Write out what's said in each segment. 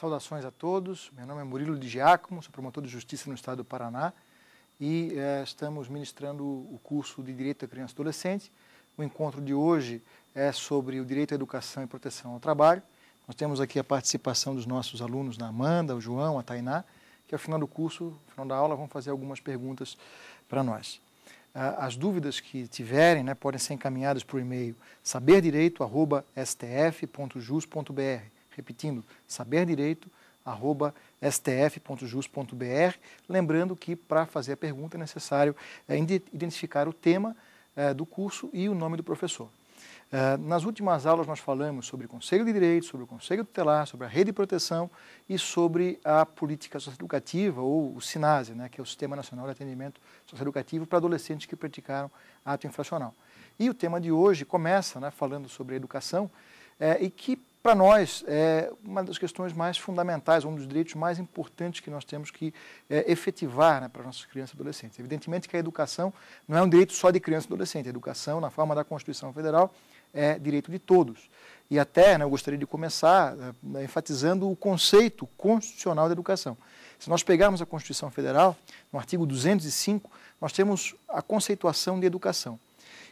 Saudações a todos. Meu nome é Murilo de Giacomo, sou promotor de justiça no estado do Paraná e eh, estamos ministrando o curso de Direito à Criança e Adolescente. O encontro de hoje é sobre o direito à educação e proteção ao trabalho. Nós temos aqui a participação dos nossos alunos, a Amanda, o João, a Tainá, que ao final do curso, ao final da aula, vão fazer algumas perguntas para nós. Ah, as dúvidas que tiverem né, podem ser encaminhadas por e-mail saberdireito.stf.jus.br repetindo, saberdireito.stf.jus.br. Lembrando que para fazer a pergunta é necessário eh, identificar o tema eh, do curso e o nome do professor. Eh, nas últimas aulas nós falamos sobre o Conselho de Direito, sobre o Conselho Tutelar, sobre a Rede de Proteção e sobre a Política Socioeducativa, ou o SINASE, né, que é o Sistema Nacional de Atendimento Socioeducativo para Adolescentes que Praticaram Ato Infracional. E o tema de hoje começa né, falando sobre a educação é, e que para nós, é uma das questões mais fundamentais, um dos direitos mais importantes que nós temos que é, efetivar né, para nossas crianças e adolescentes. Evidentemente que a educação não é um direito só de criança e adolescente, a educação, na forma da Constituição Federal, é direito de todos. E até né, eu gostaria de começar né, enfatizando o conceito constitucional da educação. Se nós pegarmos a Constituição Federal, no artigo 205, nós temos a conceituação de educação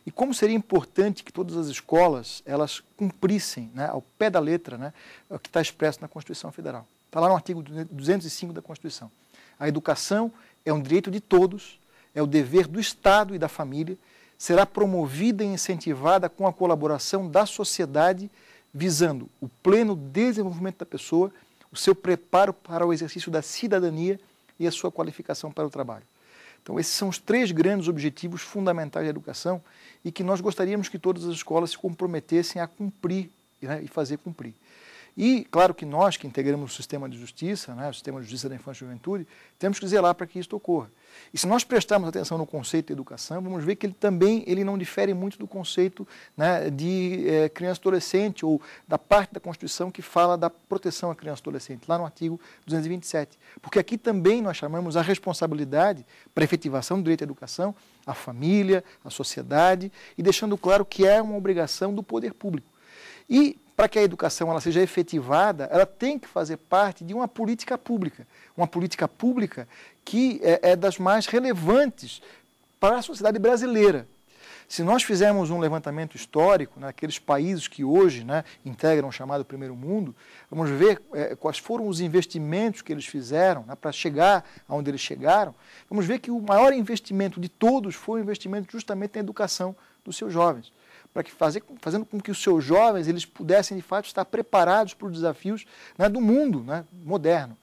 e como seria importante que todas as escolas elas cumprissem né, ao pé da letra né, o que está expresso na Constituição Federal. Está lá no artigo 205 da Constituição. A educação é um direito de todos, é o dever do Estado e da família, será promovida e incentivada com a colaboração da sociedade, visando o pleno desenvolvimento da pessoa, o seu preparo para o exercício da cidadania e a sua qualificação para o trabalho. Então, esses são os três grandes objetivos fundamentais da educação e que nós gostaríamos que todas as escolas se comprometessem a cumprir né, e fazer cumprir. E, claro que nós que integramos o sistema de justiça, né, o sistema de justiça da infância e juventude, temos que zelar para que isso ocorra. E se nós prestarmos atenção no conceito de educação, vamos ver que ele também ele não difere muito do conceito né, de é, criança adolescente ou da parte da Constituição que fala da proteção à criança adolescente, lá no artigo 227. Porque aqui também nós chamamos a responsabilidade para efetivação do direito à educação, a família, a sociedade, e deixando claro que é uma obrigação do poder público. E para que a educação ela seja efetivada, ela tem que fazer parte de uma política pública, uma política pública que é, é das mais relevantes para a sociedade brasileira. Se nós fizermos um levantamento histórico naqueles né, países que hoje né, integram o chamado primeiro mundo, vamos ver é, quais foram os investimentos que eles fizeram né, para chegar aonde eles chegaram. Vamos ver que o maior investimento de todos foi o investimento justamente na educação dos seus jovens para que fazer, fazendo com que os seus jovens eles pudessem de fato estar preparados para os desafios né, do mundo né, moderno.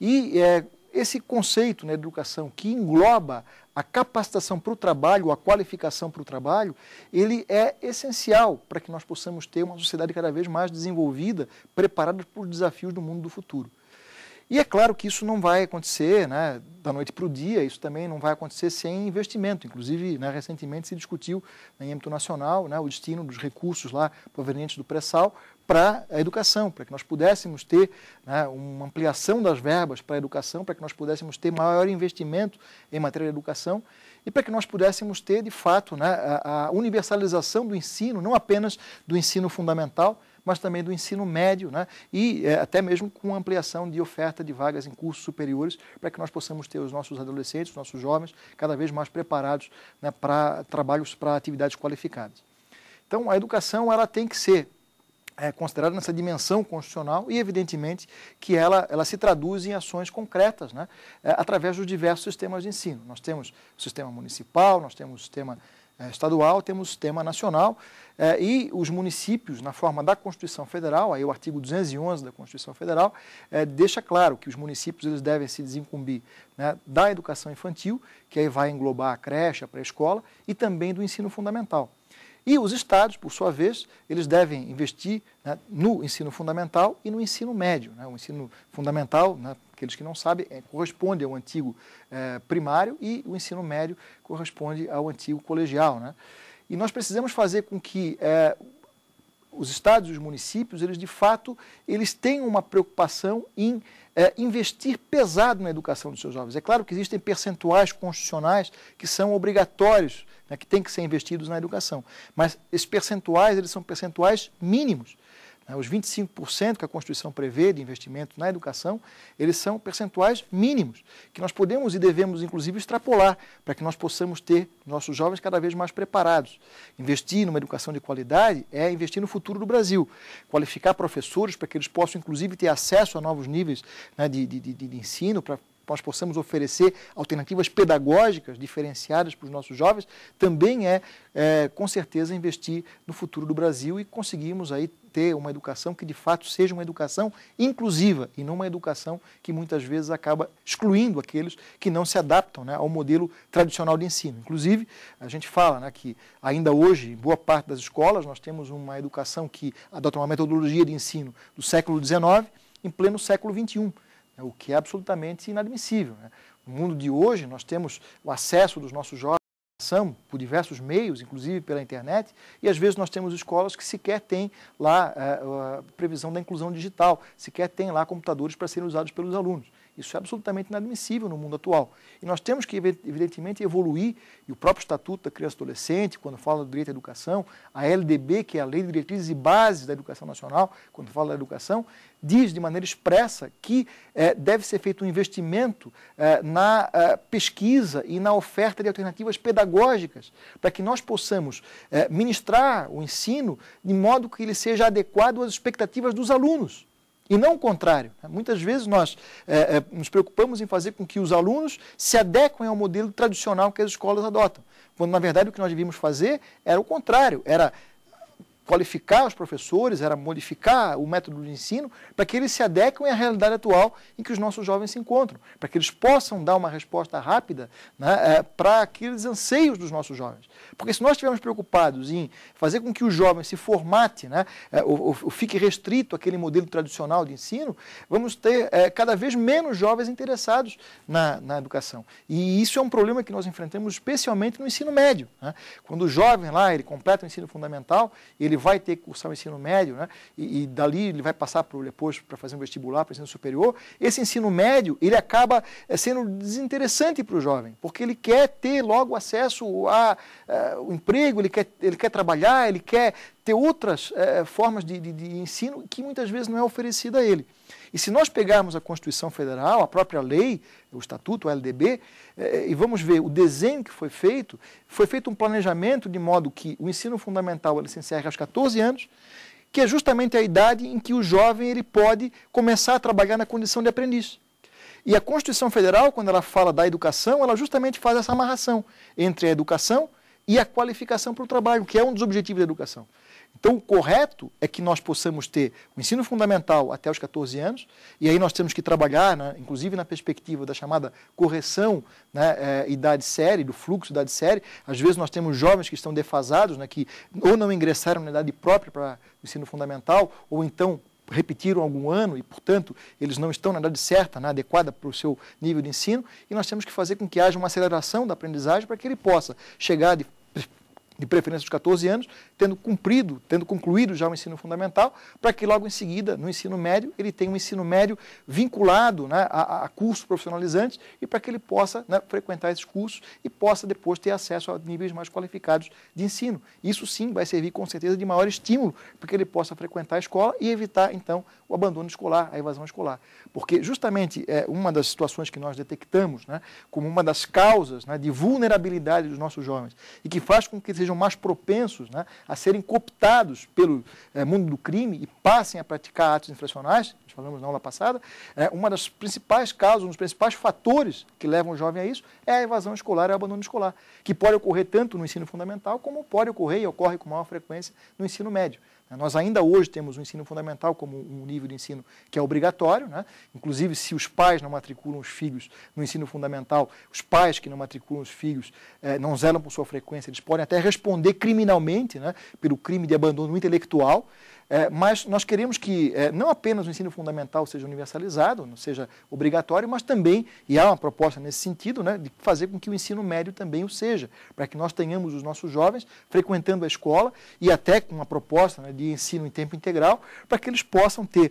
E é, esse conceito na né, educação que engloba a capacitação para o trabalho, a qualificação para o trabalho, ele é essencial para que nós possamos ter uma sociedade cada vez mais desenvolvida, preparada para os desafios do mundo do futuro. E é claro que isso não vai acontecer né, da noite para o dia, isso também não vai acontecer sem investimento. Inclusive, né, recentemente se discutiu em âmbito nacional né, o destino dos recursos lá provenientes do pré-sal para a educação, para que nós pudéssemos ter né, uma ampliação das verbas para a educação, para que nós pudéssemos ter maior investimento em matéria de educação e para que nós pudéssemos ter, de fato, né, a, a universalização do ensino, não apenas do ensino fundamental, mas também do ensino médio, né? e é, até mesmo com ampliação de oferta de vagas em cursos superiores, para que nós possamos ter os nossos adolescentes, os nossos jovens, cada vez mais preparados né, para trabalhos, para atividades qualificadas. Então, a educação ela tem que ser é, considerada nessa dimensão constitucional e, evidentemente, que ela, ela se traduz em ações concretas, né? É, através dos diversos sistemas de ensino. Nós temos o sistema municipal, nós temos o sistema eh, estadual, temos o tema nacional eh, e os municípios, na forma da Constituição Federal, aí o artigo 211 da Constituição Federal, eh, deixa claro que os municípios eles devem se desincumbir né, da educação infantil, que aí vai englobar a creche, a pré-escola, e também do ensino fundamental. E os estados, por sua vez, eles devem investir né, no ensino fundamental e no ensino médio. Né? O ensino fundamental, né, aqueles que não sabem, é, corresponde ao antigo é, primário e o ensino médio corresponde ao antigo colegial. Né? E nós precisamos fazer com que é, os estados e os municípios, eles de fato, eles tenham uma preocupação em é, investir pesado na educação dos seus jovens. É claro que existem percentuais constitucionais que são obrigatórios, né, que têm que ser investidos na educação, mas esses percentuais, eles são percentuais mínimos. Né? Os 25% que a Constituição prevê de investimento na educação, eles são percentuais mínimos, que nós podemos e devemos, inclusive, extrapolar, para que nós possamos ter nossos jovens cada vez mais preparados. Investir numa educação de qualidade é investir no futuro do Brasil. Qualificar professores para que eles possam, inclusive, ter acesso a novos níveis né, de, de, de, de ensino, para nós possamos oferecer alternativas pedagógicas diferenciadas para os nossos jovens, também é, é com certeza investir no futuro do Brasil e conseguirmos aí ter uma educação que de fato seja uma educação inclusiva e não uma educação que muitas vezes acaba excluindo aqueles que não se adaptam né, ao modelo tradicional de ensino. Inclusive, a gente fala né, que ainda hoje, em boa parte das escolas, nós temos uma educação que adota uma metodologia de ensino do século XIX em pleno século XXI né, o que é absolutamente inadmissível. Né? No mundo de hoje, nós temos o acesso dos nossos jovens por diversos meios, inclusive pela internet, e às vezes nós temos escolas que sequer têm lá eh, a previsão da inclusão digital, sequer têm lá computadores para serem usados pelos alunos. Isso é absolutamente inadmissível no mundo atual. E nós temos que, evidentemente, evoluir, e o próprio Estatuto da Criança e Adolescente, quando fala do direito à educação, a LDB, que é a Lei de Diretrizes e Bases da Educação Nacional, quando fala da educação, diz de maneira expressa que eh, deve ser feito um investimento eh, na eh, pesquisa e na oferta de alternativas pedagógicas, para que nós possamos ministrar o ensino de modo que ele seja adequado às expectativas dos alunos e não o contrário. Muitas vezes nós é, é, nos preocupamos em fazer com que os alunos se adequem ao modelo tradicional que as escolas adotam, quando na verdade o que nós devíamos fazer era o contrário, era qualificar os professores, era modificar o método de ensino para que eles se adequem à realidade atual em que os nossos jovens se encontram, para que eles possam dar uma resposta rápida né, é, para aqueles anseios dos nossos jovens. Porque se nós estivermos preocupados em fazer com que o jovem se formate, né, é, ou, ou, fique restrito àquele modelo tradicional de ensino, vamos ter é, cada vez menos jovens interessados na, na educação. E isso é um problema que nós enfrentamos especialmente no ensino médio. Né? Quando o jovem lá, ele completa o ensino fundamental, ele vai ter que cursar o ensino médio, né? e, e dali ele vai passar pro, depois para fazer um vestibular, para o ensino superior, esse ensino médio ele acaba eh, sendo desinteressante para o jovem, porque ele quer ter logo acesso ao eh, emprego, ele quer, ele quer trabalhar, ele quer ter outras é, formas de, de, de, ensino que muitas vezes não é oferecida a ele. E se nós pegarmos a Constituição Federal, a própria lei, o Estatuto, o LDB, é, eh, e vamos ver o desenho que foi feito, foi feito um planejamento de modo que o ensino fundamental ele se encerra aos 14 anos, que é justamente a idade em que o jovem ele pode começar a trabalhar na condição de aprendiz. E a Constituição Federal, quando ela fala da educação, ela justamente faz essa amarração entre a educação e a qualificação para o trabalho, que é um dos objetivos da educação. Então, o correto é que nós possamos ter o ensino fundamental até os 14 anos, e aí nós temos que trabalhar, né, inclusive na perspectiva da chamada correção né, é, idade série, do fluxo idade série. Às vezes nós temos jovens que estão defasados, né, que ou não ingressaram na idade própria para o ensino fundamental, ou então repetiram algum ano e, portanto, eles não estão na idade certa, né, adequada para o seu nível de ensino, e nós temos que fazer com que haja uma aceleração da aprendizagem para que ele possa chegar de de preferência dos 14 anos, tendo cumprido, tendo concluído já o ensino fundamental, para que logo em seguida, no ensino médio, ele tenha um ensino médio vinculado né, a, a, cursos profissionalizantes e para que ele possa né, frequentar esses cursos e possa depois ter acesso a níveis mais qualificados de ensino. Isso sim vai servir com certeza de maior estímulo para que ele possa frequentar a escola e evitar então o abandono escolar, a evasão escolar. Porque justamente é uma das situações que nós detectamos né, como uma das causas né, de vulnerabilidade dos nossos jovens e que faz com que sejam sejam mais propensos né, a serem cooptados pelo é, mundo do crime e passem a praticar atos infracionais, nós falamos na aula passada, é, uma das principais causas, um dos principais fatores que levam o jovem a isso é a evasão escolar e o abandono escolar, que pode ocorrer tanto no ensino fundamental como pode ocorrer e ocorre com maior frequência no ensino médio. Né? Nós ainda hoje temos o um ensino fundamental como um nível de ensino que é obrigatório, né? inclusive se os pais não matriculam os filhos no ensino fundamental, os pais que não matriculam os filhos eh, não zelam por sua frequência, eles podem até responder criminalmente né, pelo crime de abandono intelectual, é, mas nós queremos que é, não apenas o ensino fundamental seja universalizado, não seja obrigatório, mas também, e há uma proposta nesse sentido, né, de fazer com que o ensino médio também o seja, para que nós tenhamos os nossos jovens frequentando a escola e até com uma proposta né, de ensino em tempo integral, para que eles possam ter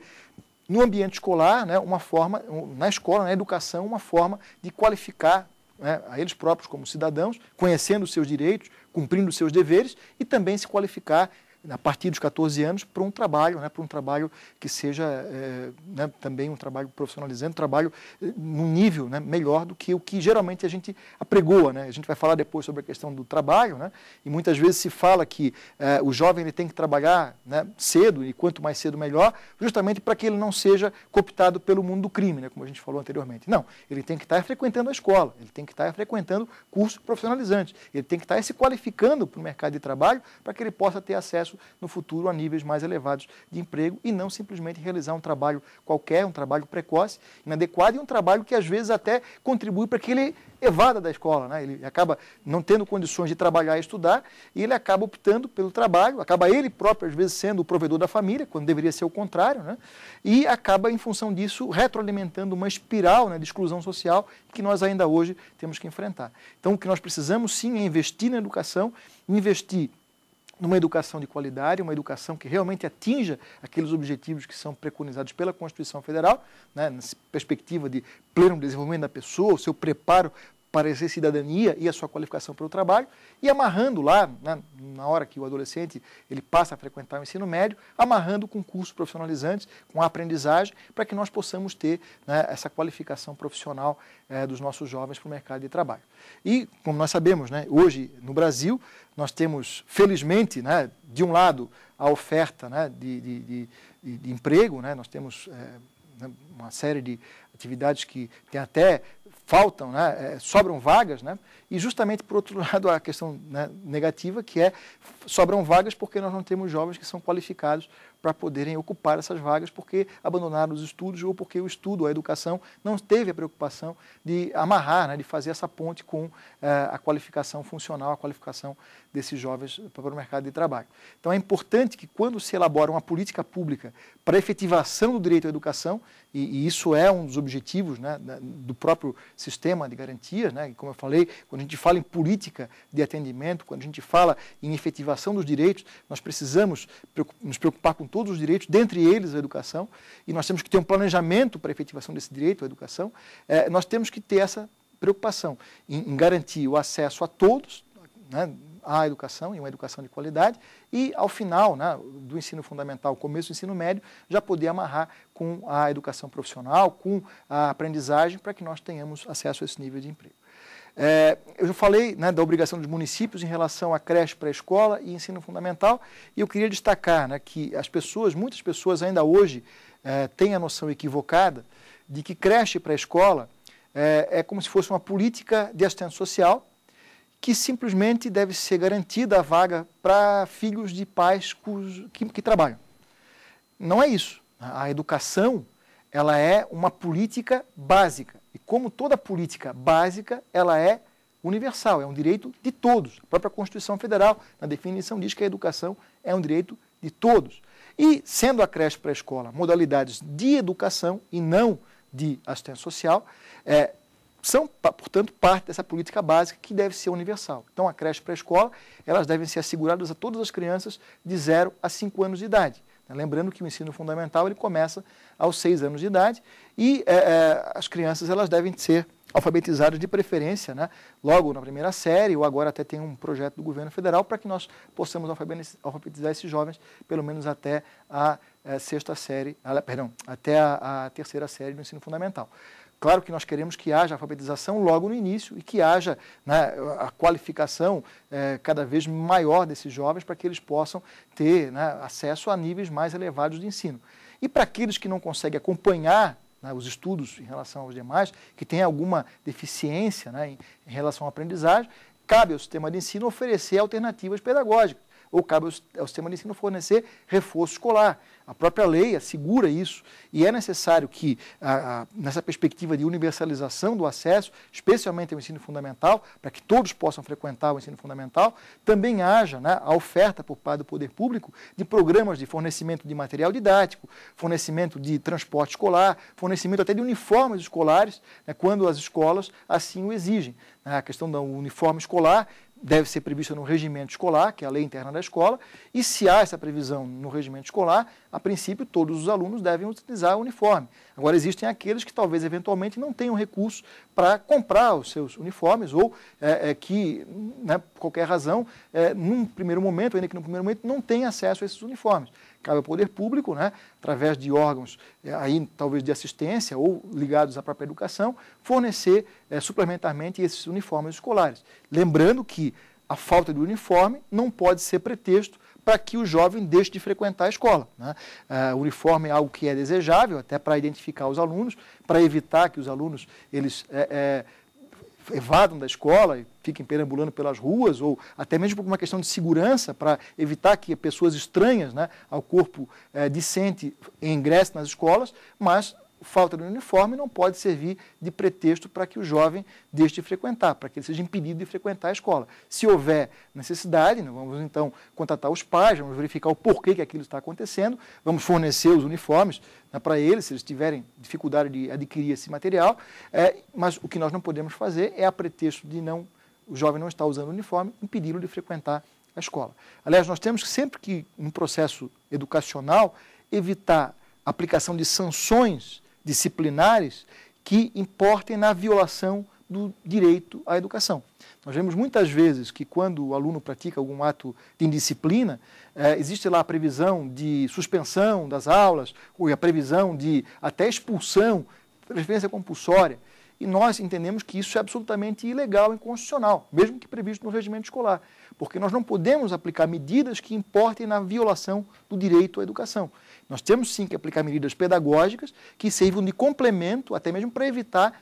no ambiente escolar, né, uma forma, na escola, na educação, uma forma de qualificar né, a eles próprios como cidadãos, conhecendo os seus direitos, cumprindo os seus deveres e também se qualificar a partir dos 14 anos para um trabalho, né, para um trabalho que seja é, né, também um trabalho profissionalizante, um trabalho eh, num nível né, melhor do que o que geralmente a gente apregoa. Né? A gente vai falar depois sobre a questão do trabalho, né? e muitas vezes se fala que é, o jovem ele tem que trabalhar né, cedo, e quanto mais cedo melhor, justamente para que ele não seja cooptado pelo mundo do crime, né, como a gente falou anteriormente. Não, ele tem que estar frequentando a escola, ele tem que estar frequentando cursos profissionalizantes, ele tem que estar se qualificando para o mercado de trabalho para que ele possa ter acesso no futuro a níveis mais elevados de emprego e não simplesmente realizar um trabalho qualquer, um trabalho precoce, inadequado e um trabalho que às vezes até contribui para que ele evada da escola, né? ele acaba não tendo condições de trabalhar e estudar e ele acaba optando pelo trabalho, acaba ele próprio às vezes sendo o provedor da família, quando deveria ser o contrário, né? e acaba em função disso retroalimentando uma espiral né, de exclusão social que nós ainda hoje temos que enfrentar. Então o que nós precisamos sim é investir na educação, investir numa educação de qualidade, uma educação que realmente atinja aqueles objetivos que são preconizados pela Constituição Federal, né, na perspectiva de pleno desenvolvimento da pessoa, o seu preparo para exercer cidadania e a sua qualificação para o trabalho, e amarrando lá, né, na hora que o adolescente ele passa a frequentar o ensino médio, amarrando com cursos profissionalizantes, com a aprendizagem, para que nós possamos ter né, essa qualificação profissional eh, dos nossos jovens para o mercado de trabalho. E, como nós sabemos, né, hoje no Brasil, nós temos, felizmente, né, de um lado, a oferta né, de, de, de, de emprego, né, nós temos é, uma série de atividades que tem até faltam, né, é, sobram vagas, né, e justamente por outro lado a questão né, negativa que é sobram vagas porque nós não temos jovens que são qualificados para poderem ocupar essas vagas porque abandonaram os estudos ou porque o estudo, a educação, não teve a preocupação de amarrar, né, de fazer essa ponte com uh, a qualificação funcional, a qualificação desses jovens para o mercado de trabalho. Então é importante que quando se elabora uma política pública para efetivação do direito à educação, e, e isso é um dos objetivos né, do próprio sistema de garantias, né, como eu falei, quando a gente fala em política de atendimento, quando a gente fala em efetivação dos direitos, nós precisamos nos preocupar com todos os direitos, dentre eles a educação, e nós temos que ter um planejamento para a efetivação desse direito à educação, é, nós temos que ter essa preocupação em, em garantir o acesso a todos né, à educação e uma educação de qualidade, e ao final né, do ensino fundamental, começo do ensino médio, já poder amarrar com a educação profissional, com a aprendizagem, para que nós tenhamos acesso a esse nível de emprego. É, eu já falei né, da obrigação dos municípios em relação à creche a escola e ensino fundamental, e eu queria destacar né, que as pessoas, muitas pessoas ainda hoje, é, têm a noção equivocada de que creche a escola é, é como se fosse uma política de assistência social que simplesmente deve ser garantida a vaga para filhos de pais cujo, que, que trabalham. Não é isso. A educação ela é uma política básica e como toda política básica, ela é universal, é um direito de todos. A própria Constituição Federal, na definição, diz que a educação é um direito de todos. E, sendo a creche a escola modalidades de educação e não de assistência social, é, são, portanto, parte dessa política básica que deve ser universal. Então, a creche a escola elas devem ser asseguradas a todas as crianças de 0 a 5 anos de idade. Lembrando que o ensino fundamental ele começa aos seis anos de idade e é, é, as crianças elas devem ser alfabetizadas de preferência, né? logo na primeira série, ou agora até tem um projeto do governo federal para que nós possamos alfabetizar esses jovens, pelo menos até a, é, sexta série, a, ah, perdão, até a, a terceira série do ensino fundamental. Claro que nós queremos que haja alfabetização logo no início e que haja né, a qualificação é, cada vez maior desses jovens para que eles possam ter né, acesso a níveis mais elevados de ensino. E para aqueles que não conseguem acompanhar né, os estudos em relação aos demais, que têm alguma deficiência né, em, em relação à aprendizagem, cabe ao sistema de ensino oferecer alternativas pedagógicas ou cabe ao é é sistema de ensino fornecer reforço escolar. A própria lei assegura isso e é necessário que, a, a, nessa perspectiva de universalização do acesso, especialmente ao ensino fundamental, para que todos possam frequentar o ensino fundamental, também haja né, a oferta por parte do poder público de programas de fornecimento de material didático, fornecimento de transporte escolar, fornecimento até de uniformes escolares, né, quando as escolas assim o exigem. A questão do uniforme escolar deve ser prevista no regimento escolar, que é a lei interna da escola, e se há essa previsão no regimento escolar, a princípio todos os alunos devem utilizar o uniforme. Agora existem aqueles que talvez eventualmente não tenham recursos para comprar os seus uniformes ou é, é, que, né, por qualquer razão, é, num primeiro momento, ainda que no primeiro momento, não tenham acesso a esses uniformes cabe ao poder público, né, através de órgãos é, aí talvez de assistência ou ligados à própria educação, fornecer é, suplementarmente esses uniformes escolares. Lembrando que a falta de uniforme não pode ser pretexto para que o jovem deixe de frequentar a escola. Né? Uh, o uniforme é algo que é desejável, até para identificar os alunos, para evitar que os alunos eles é, é, evadam da escola, e fiquem perambulando pelas ruas, ou até mesmo por uma questão de segurança, para evitar que pessoas estranhas né, ao corpo é, discente ingressem nas escolas, mas falta de uniforme não pode servir de pretexto para que o jovem deixe de frequentar, para que ele seja impedido de frequentar a escola. Se houver necessidade, nós né, vamos então contatar os pais, vamos verificar o porquê que aquilo está acontecendo, vamos fornecer os uniformes né, para eles, se eles tiverem dificuldade de adquirir esse material, é, mas o que nós não podemos fazer é a pretexto de não o jovem não estar usando o uniforme, impedi-lo de frequentar a escola. Aliás, nós temos que sempre que, no processo educacional, evitar aplicação de sanções disciplinares que importem na violação do direito à educação. Nós vemos muitas vezes que quando o aluno pratica algum ato de indisciplina, eh, existe lá a previsão de suspensão das aulas, ou a previsão de até expulsão, preferência compulsória. E nós entendemos que isso é absolutamente ilegal, e inconstitucional, mesmo que previsto no regimento escolar, porque nós não podemos aplicar medidas que importem na violação do direito à educação. Nós temos sim que aplicar medidas pedagógicas que sirvam de complemento, até mesmo para evitar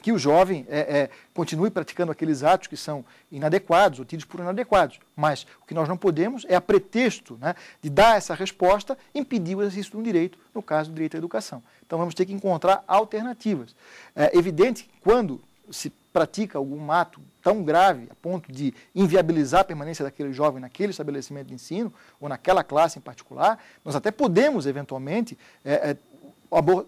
que o jovem é, é, continue praticando aqueles atos que são inadequados ou tidos por inadequados. Mas o que nós não podemos é, a pretexto né, de dar essa resposta, impedir o exercício de um direito, no caso, o direito à educação. Então vamos ter que encontrar alternativas. É evidente que quando se pratica algum ato tão grave a ponto de inviabilizar a permanência daquele jovem naquele estabelecimento de ensino ou naquela classe em particular, nós até podemos, eventualmente, é, é,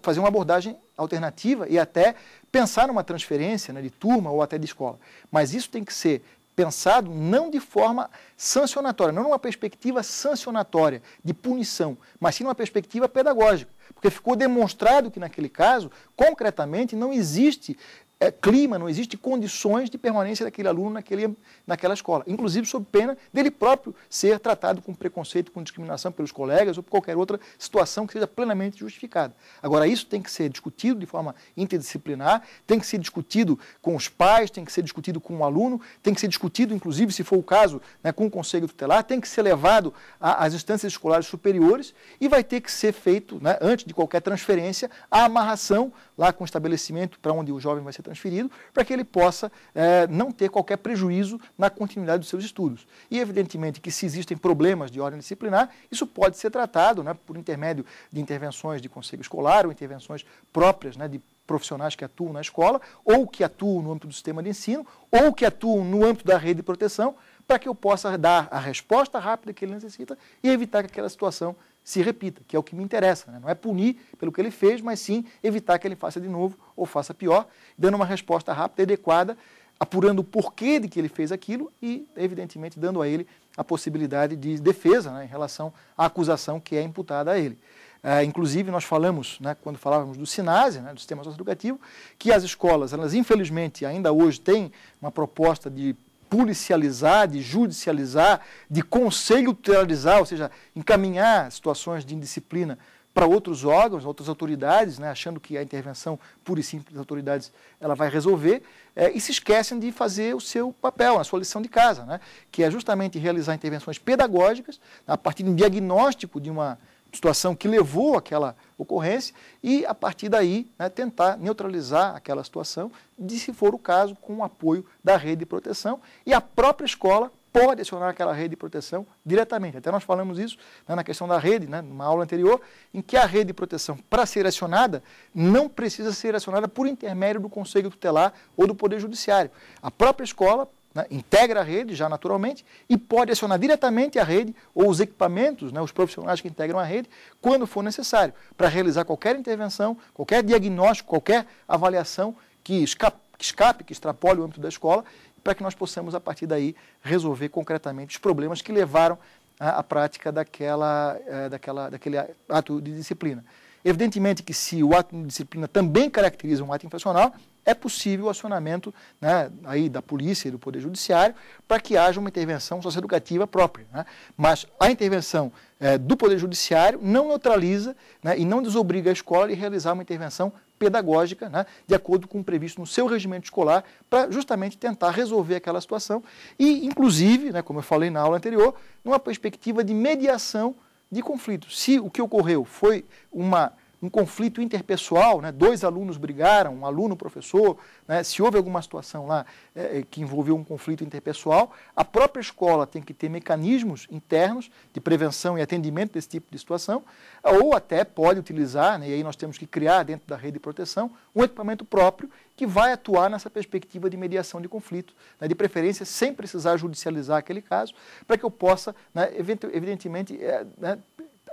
fazer uma abordagem alternativa e até pensar numa transferência né, de turma ou até de escola. Mas isso tem que ser pensado não de forma sancionatória, não numa perspectiva sancionatória de punição, mas sim numa perspectiva pedagógica. Porque ficou demonstrado que, naquele caso, concretamente, não existe é, clima, não existe condições de permanência daquele aluno naquele, naquela escola, inclusive sob pena dele próprio ser tratado com preconceito, com discriminação pelos colegas ou por qualquer outra situação que seja plenamente justificada. Agora, isso tem que ser discutido de forma interdisciplinar, tem que ser discutido com os pais, tem que ser discutido com o aluno, tem que ser discutido, inclusive, se for o caso, né, com o conselho tutelar, tem que ser levado às instâncias escolares superiores e vai ter que ser feito, né, antes de qualquer transferência, a amarração lá com o estabelecimento para onde o jovem vai ser transferido para que ele possa é, não ter qualquer prejuízo na continuidade dos seus estudos. E, evidentemente, que se existem problemas de ordem disciplinar, isso pode ser tratado né, por intermédio de intervenções de conselho escolar ou intervenções próprias né, de profissionais que atuam na escola, ou que atuam no âmbito do sistema de ensino, ou que atuam no âmbito da rede de proteção, para que eu possa dar a resposta rápida que ele necessita e evitar que aquela situação se repita, que é o que me interessa. Né? Não é punir pelo que ele fez, mas sim evitar que ele faça de novo ou faça pior, dando uma resposta rápida e adequada, apurando o porquê de que ele fez aquilo e, evidentemente, dando a ele a possibilidade de defesa né, em relação à acusação que é imputada a ele. Ah, inclusive, nós falamos, né, quando falávamos do SINASE, né, do Sistema Socioeducativo, que as escolas, elas infelizmente ainda hoje têm uma proposta de policializar, de judicializar, de conselho tutelizar, ou seja, encaminhar situações de indisciplina para outros órgãos, outras autoridades, né, achando que a intervenção pura e simples das autoridades ela vai resolver, é, e se esquecem de fazer o seu papel, a sua lição de casa, né, que é justamente realizar intervenções pedagógicas a partir de um diagnóstico de uma situação que levou àquela ocorrência e, a partir daí, né, tentar neutralizar aquela situação, de, se for o caso, com o apoio da rede de proteção. E a própria escola pode acionar aquela rede de proteção diretamente. Até nós falamos isso né, na questão da rede, né, numa aula anterior, em que a rede de proteção, para ser acionada, não precisa ser acionada por intermédio do Conselho Tutelar ou do Poder Judiciário. A própria escola né, integra a rede já naturalmente e pode acionar diretamente a rede ou os equipamentos, né, os profissionais que integram a rede, quando for necessário, para realizar qualquer intervenção, qualquer diagnóstico, qualquer avaliação que escape, que, escape, que extrapole o âmbito da escola, para que nós possamos, a partir daí, resolver concretamente os problemas que levaram à, à prática daquela, é, daquela, daquele ato de disciplina. Evidentemente que se o ato de disciplina também caracteriza um ato infracional, é possível o acionamento né, aí da polícia e do poder judiciário para que haja uma intervenção socioeducativa própria. Né? Mas a intervenção é, do poder judiciário não neutraliza né, e não desobriga a escola a realizar uma intervenção pedagógica, né, de acordo com o previsto no seu regimento escolar, para justamente tentar resolver aquela situação e, inclusive, né, como eu falei na aula anterior, numa perspectiva de mediação de conflito. Se o que ocorreu foi uma um conflito interpessoal, né? dois alunos brigaram, um aluno, professor, né? se houve alguma situação lá é, é, que envolveu um conflito interpessoal, a própria escola tem que ter mecanismos internos de prevenção e atendimento desse tipo de situação, ou até pode utilizar, né? e aí nós temos que criar dentro da rede de proteção, um equipamento próprio que vai atuar nessa perspectiva de mediação de conflito, né? de preferência sem precisar judicializar aquele caso, para que eu possa, né? evidentemente, é, né?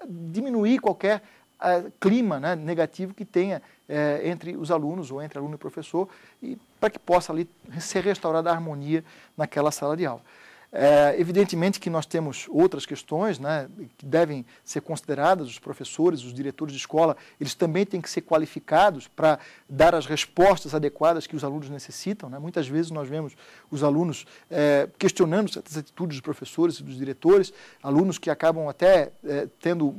diminuir qualquer clima né, negativo que tenha eh, entre os alunos ou entre aluno e professor, e para que possa ali ser restaurada a harmonia naquela sala de aula. É, evidentemente que nós temos outras questões né, que devem ser consideradas, os professores, os diretores de escola, eles também têm que ser qualificados para dar as respostas adequadas que os alunos necessitam. Né? Muitas vezes nós vemos os alunos é, questionando certas atitudes dos professores e dos diretores, alunos que acabam até é, tendo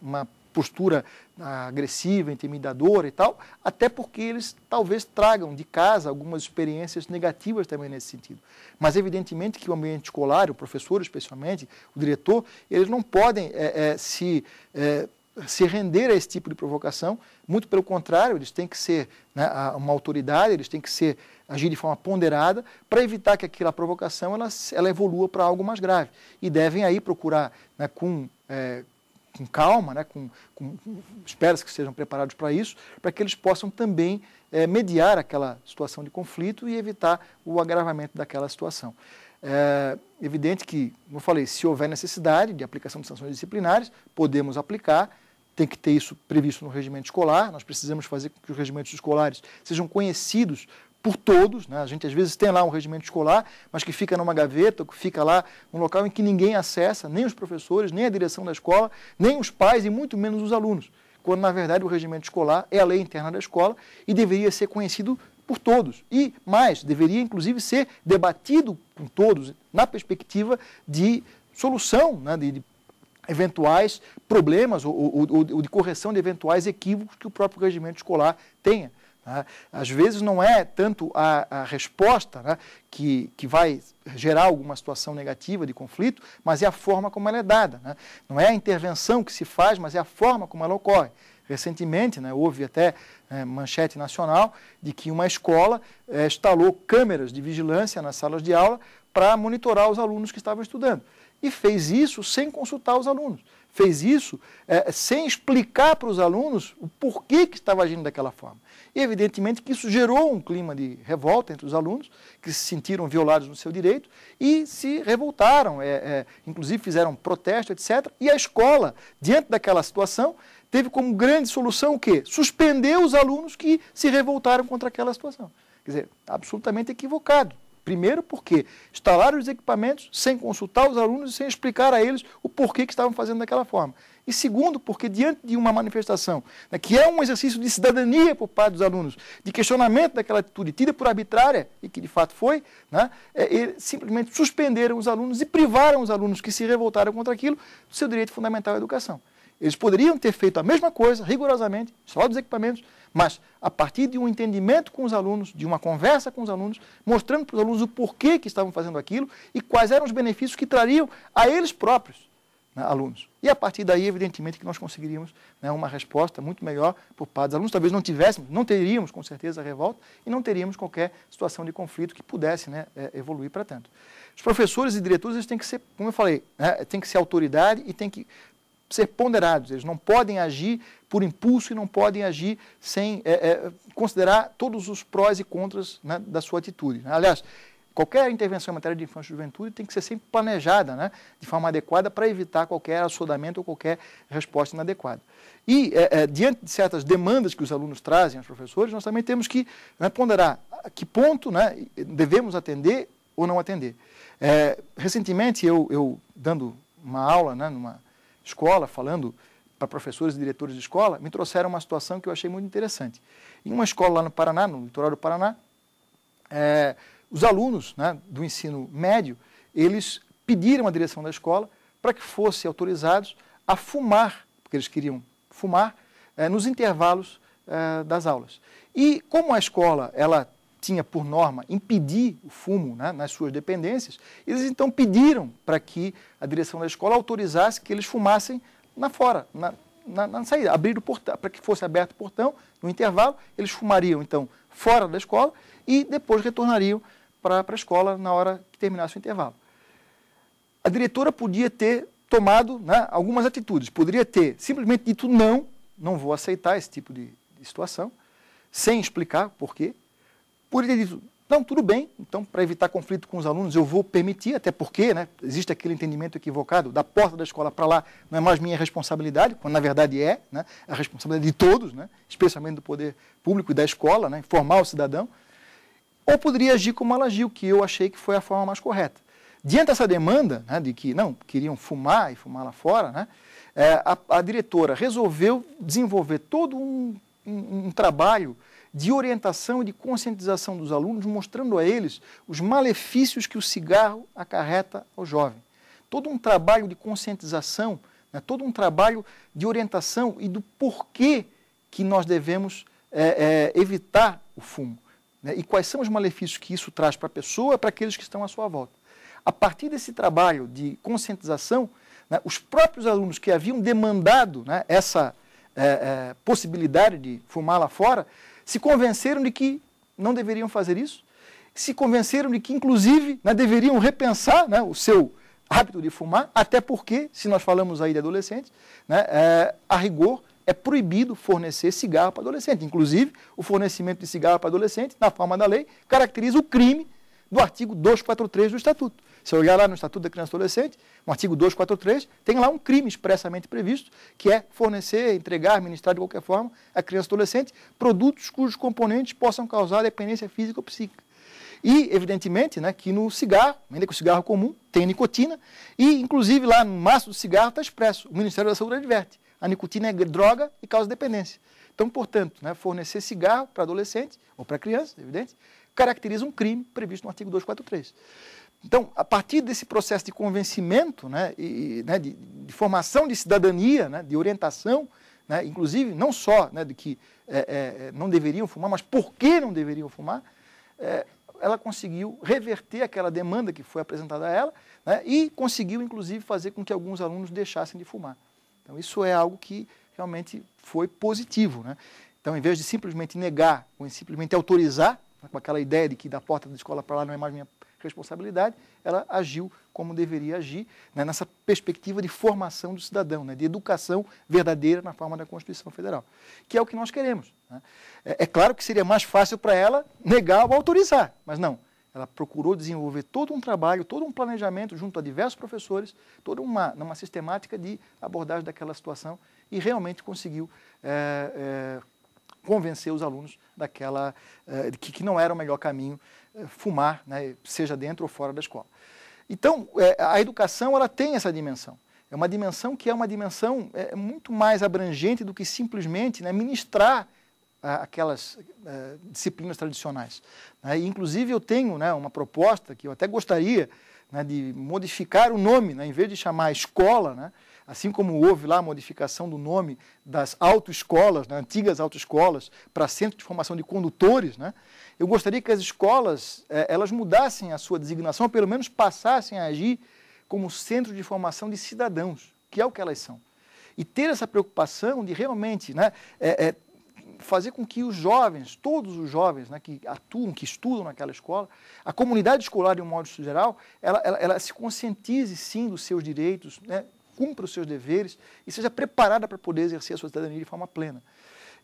uma postura ah, agressiva, intimidadora e tal, até porque eles talvez tragam de casa algumas experiências negativas também nesse sentido. Mas evidentemente que o ambiente escolar, o professor especialmente, o diretor, eles não podem é, é, se é, se render a esse tipo de provocação, muito pelo contrário, eles têm que ser né, uma autoridade, eles têm que ser agir de forma ponderada para evitar que aquela provocação ela, ela evolua para algo mais grave. E devem aí procurar, né, com, é, com calma, né, com, com, espera-se que sejam preparados para isso, para que eles possam também é, mediar aquela situação de conflito e evitar o agravamento daquela situação. É evidente que, como eu falei, se houver necessidade de aplicação de sanções disciplinares, podemos aplicar, tem que ter isso previsto no regimento escolar, nós precisamos fazer com que os regimentos escolares sejam conhecidos por todos. Né? A gente às vezes tem lá um regimento escolar, mas que fica numa gaveta, que fica lá num local em que ninguém acessa, nem os professores, nem a direção da escola, nem os pais e muito menos os alunos. Quando na verdade o regimento escolar é a lei interna da escola e deveria ser conhecido por todos. E mais, deveria inclusive ser debatido com todos na perspectiva de solução, né? de, de eventuais problemas ou, ou, ou, de correção de eventuais equívocos que o próprio regimento escolar tenha. Né? Às vezes não é tanto a, a resposta né, que, que vai gerar alguma situação negativa de conflito, mas é a forma como ela é dada. Né? Não é a intervenção que se faz, mas é a forma como ela ocorre. Recentemente, né, houve até né, manchete nacional de que uma escola é, instalou câmeras de vigilância nas salas de aula para monitorar os alunos que estavam estudando. E fez isso sem consultar os alunos fez isso é, sem explicar para os alunos o porquê que estava agindo daquela forma. E, evidentemente, que isso gerou um clima de revolta entre os alunos, que se sentiram violados no seu direito e se revoltaram, é, é, inclusive fizeram protesto, etc. E a escola, diante daquela situação, teve como grande solução o quê? Suspender os alunos que se revoltaram contra aquela situação. Quer dizer, absolutamente equivocado. Primeiro porque instalaram os equipamentos sem consultar os alunos e sem explicar a eles o porquê que estavam fazendo daquela forma. E segundo, porque diante de uma manifestação, né, que é um exercício de cidadania por parte dos alunos, de questionamento daquela atitude tida por arbitrária, e que de fato foi, né, é, simplesmente suspenderam os alunos e privaram os alunos que se revoltaram contra aquilo do seu direito fundamental à educação. Eles poderiam ter feito a mesma coisa, rigorosamente, só dos equipamentos, mas a partir de um entendimento com os alunos, de uma conversa com os alunos, mostrando para os alunos o porquê que estavam fazendo aquilo e quais eram os benefícios que trariam a eles próprios, né, alunos. E a partir daí, evidentemente, que nós conseguiríamos né, uma resposta muito melhor por parte dos alunos. Talvez não tivéssemos, não teríamos com certeza a revolta e não teríamos qualquer situação de conflito que pudesse né, é, evoluir para tanto. Os professores e diretores eles têm que ser, como eu falei, né, têm que ser autoridade e têm que ser ponderados, eles não podem agir por impulso e não podem agir sem é, é, considerar todos os prós e contras né, da sua atitude. Né. Aliás, qualquer intervenção em matéria de infância e juventude tem que ser sempre planejada né, de forma adequada para evitar qualquer assodamento ou qualquer resposta inadequada. E, é, é, diante de certas demandas que os alunos trazem aos professores, nós também temos que né, ponderar a que ponto né, devemos atender ou não atender. É, recentemente, eu, eu, dando uma aula né, numa escola, falando para professores e diretores de escola, me trouxeram uma situação que eu achei muito interessante. Em uma escola lá no Paraná, no litoral do Paraná, é, os alunos né, do ensino médio, eles pediram à direção da escola para que fossem autorizados a fumar, porque eles queriam fumar, é, nos intervalos é, das aulas. E como a escola ela tinha por norma impedir o fumo né, nas suas dependências, eles então pediram para que a direção da escola autorizasse que eles fumassem na fora, na, na, na saída, abrir o portão, para que fosse aberto o portão, no intervalo, eles fumariam então fora da escola e depois retornariam para a escola na hora que terminasse o intervalo. A diretora podia ter tomado né, algumas atitudes, poderia ter simplesmente dito não, não vou aceitar esse tipo de, de situação, sem explicar por quê, por ele dito, não, tudo bem, então para evitar conflito com os alunos eu vou permitir, até porque né, existe aquele entendimento equivocado da porta da escola para lá não é mais minha responsabilidade, quando na verdade é, né, a responsabilidade de todos, né, especialmente do poder público e da escola, né, informar o cidadão. Ou poderia agir como ela agiu, que eu achei que foi a forma mais correta. Diante dessa demanda né, de que não queriam fumar e fumar lá fora, né, é, a, a, diretora resolveu desenvolver todo um, um, um trabalho de orientação e de conscientização dos alunos, mostrando a eles os malefícios que o cigarro acarreta ao jovem. Todo um trabalho de conscientização, né, todo um trabalho de orientação e do porquê que nós devemos é, é, evitar o fumo né, e quais são os malefícios que isso traz para a pessoa, para aqueles que estão à sua volta. A partir desse trabalho de conscientização, né, os próprios alunos que haviam demandado né, essa é, é, possibilidade de fumar lá fora se convenceram de que não deveriam fazer isso, se convenceram de que, inclusive, né, deveriam repensar né, o seu hábito de fumar, até porque, se nós falamos aí de adolescentes, né, é, a rigor é proibido fornecer cigarro para adolescente. Inclusive, o fornecimento de cigarro para adolescente, na forma da lei, caracteriza o crime do artigo 243 do Estatuto. Se eu olhar lá no Estatuto da Criança e Adolescente, no artigo 243, tem lá um crime expressamente previsto, que é fornecer, entregar, ministrar de qualquer forma à criança e adolescente produtos cujos componentes possam causar dependência física ou psíquica. E, evidentemente, né, que no cigarro, ainda que o cigarro comum, tem nicotina, e, inclusive, lá no maço do cigarro está expresso, o Ministério da Saúde adverte, a nicotina é droga e causa dependência. Então, portanto, né, fornecer cigarro para adolescente ou para criança, é evidente, caracteriza um crime previsto no artigo 243. Então, a partir desse processo de convencimento, né, e, né, de, de, formação de cidadania, né, de orientação, né, inclusive não só né, de que é, é, é, não deveriam fumar, mas por que não deveriam fumar, é, ela conseguiu reverter aquela demanda que foi apresentada a ela né, e conseguiu, inclusive, fazer com que alguns alunos deixassem de fumar. Então, isso é algo que realmente foi positivo. Né? Então, em vez de simplesmente negar ou simplesmente autorizar Tá com aquela ideia de que da porta da escola para lá não é mais minha responsabilidade, ela agiu como deveria agir, né, nessa perspectiva de formação do cidadão, né, de educação verdadeira na forma da Constituição Federal, que é o que nós queremos. Né. É, é, claro que seria mais fácil para ela negar ou autorizar, mas não. Ela procurou desenvolver todo um trabalho, todo um planejamento junto a diversos professores, toda uma, uma sistemática de abordagem daquela situação e realmente conseguiu é, é, convencer os alunos daquela uh, que, que, não era o melhor caminho uh, fumar, né, seja dentro ou fora da escola. Então, eh, a educação ela tem essa dimensão. É uma dimensão que é uma dimensão é, muito mais abrangente do que simplesmente né, ministrar aquelas disciplinas tradicionais. Né? E, inclusive, eu tenho né, uma proposta que eu até gostaria né, de modificar o nome, né, em vez de chamar escola, né, Assim como houve lá a modificação do nome das autoescolas, né, antigas autoescolas, para centro de formação de condutores, né, eu gostaria que as escolas eh, elas mudassem a sua designação, ou pelo menos passassem a agir como centro de formação de cidadãos, que é o que elas são. E ter essa preocupação de realmente né, é, é, fazer com que os jovens, todos os jovens né, que atuam, que estudam naquela escola, a comunidade escolar, de um modo geral, ela, ela, ela se conscientize sim dos seus direitos, né, cumpra os seus deveres e seja preparada para poder exercer a sua cidadania de forma plena.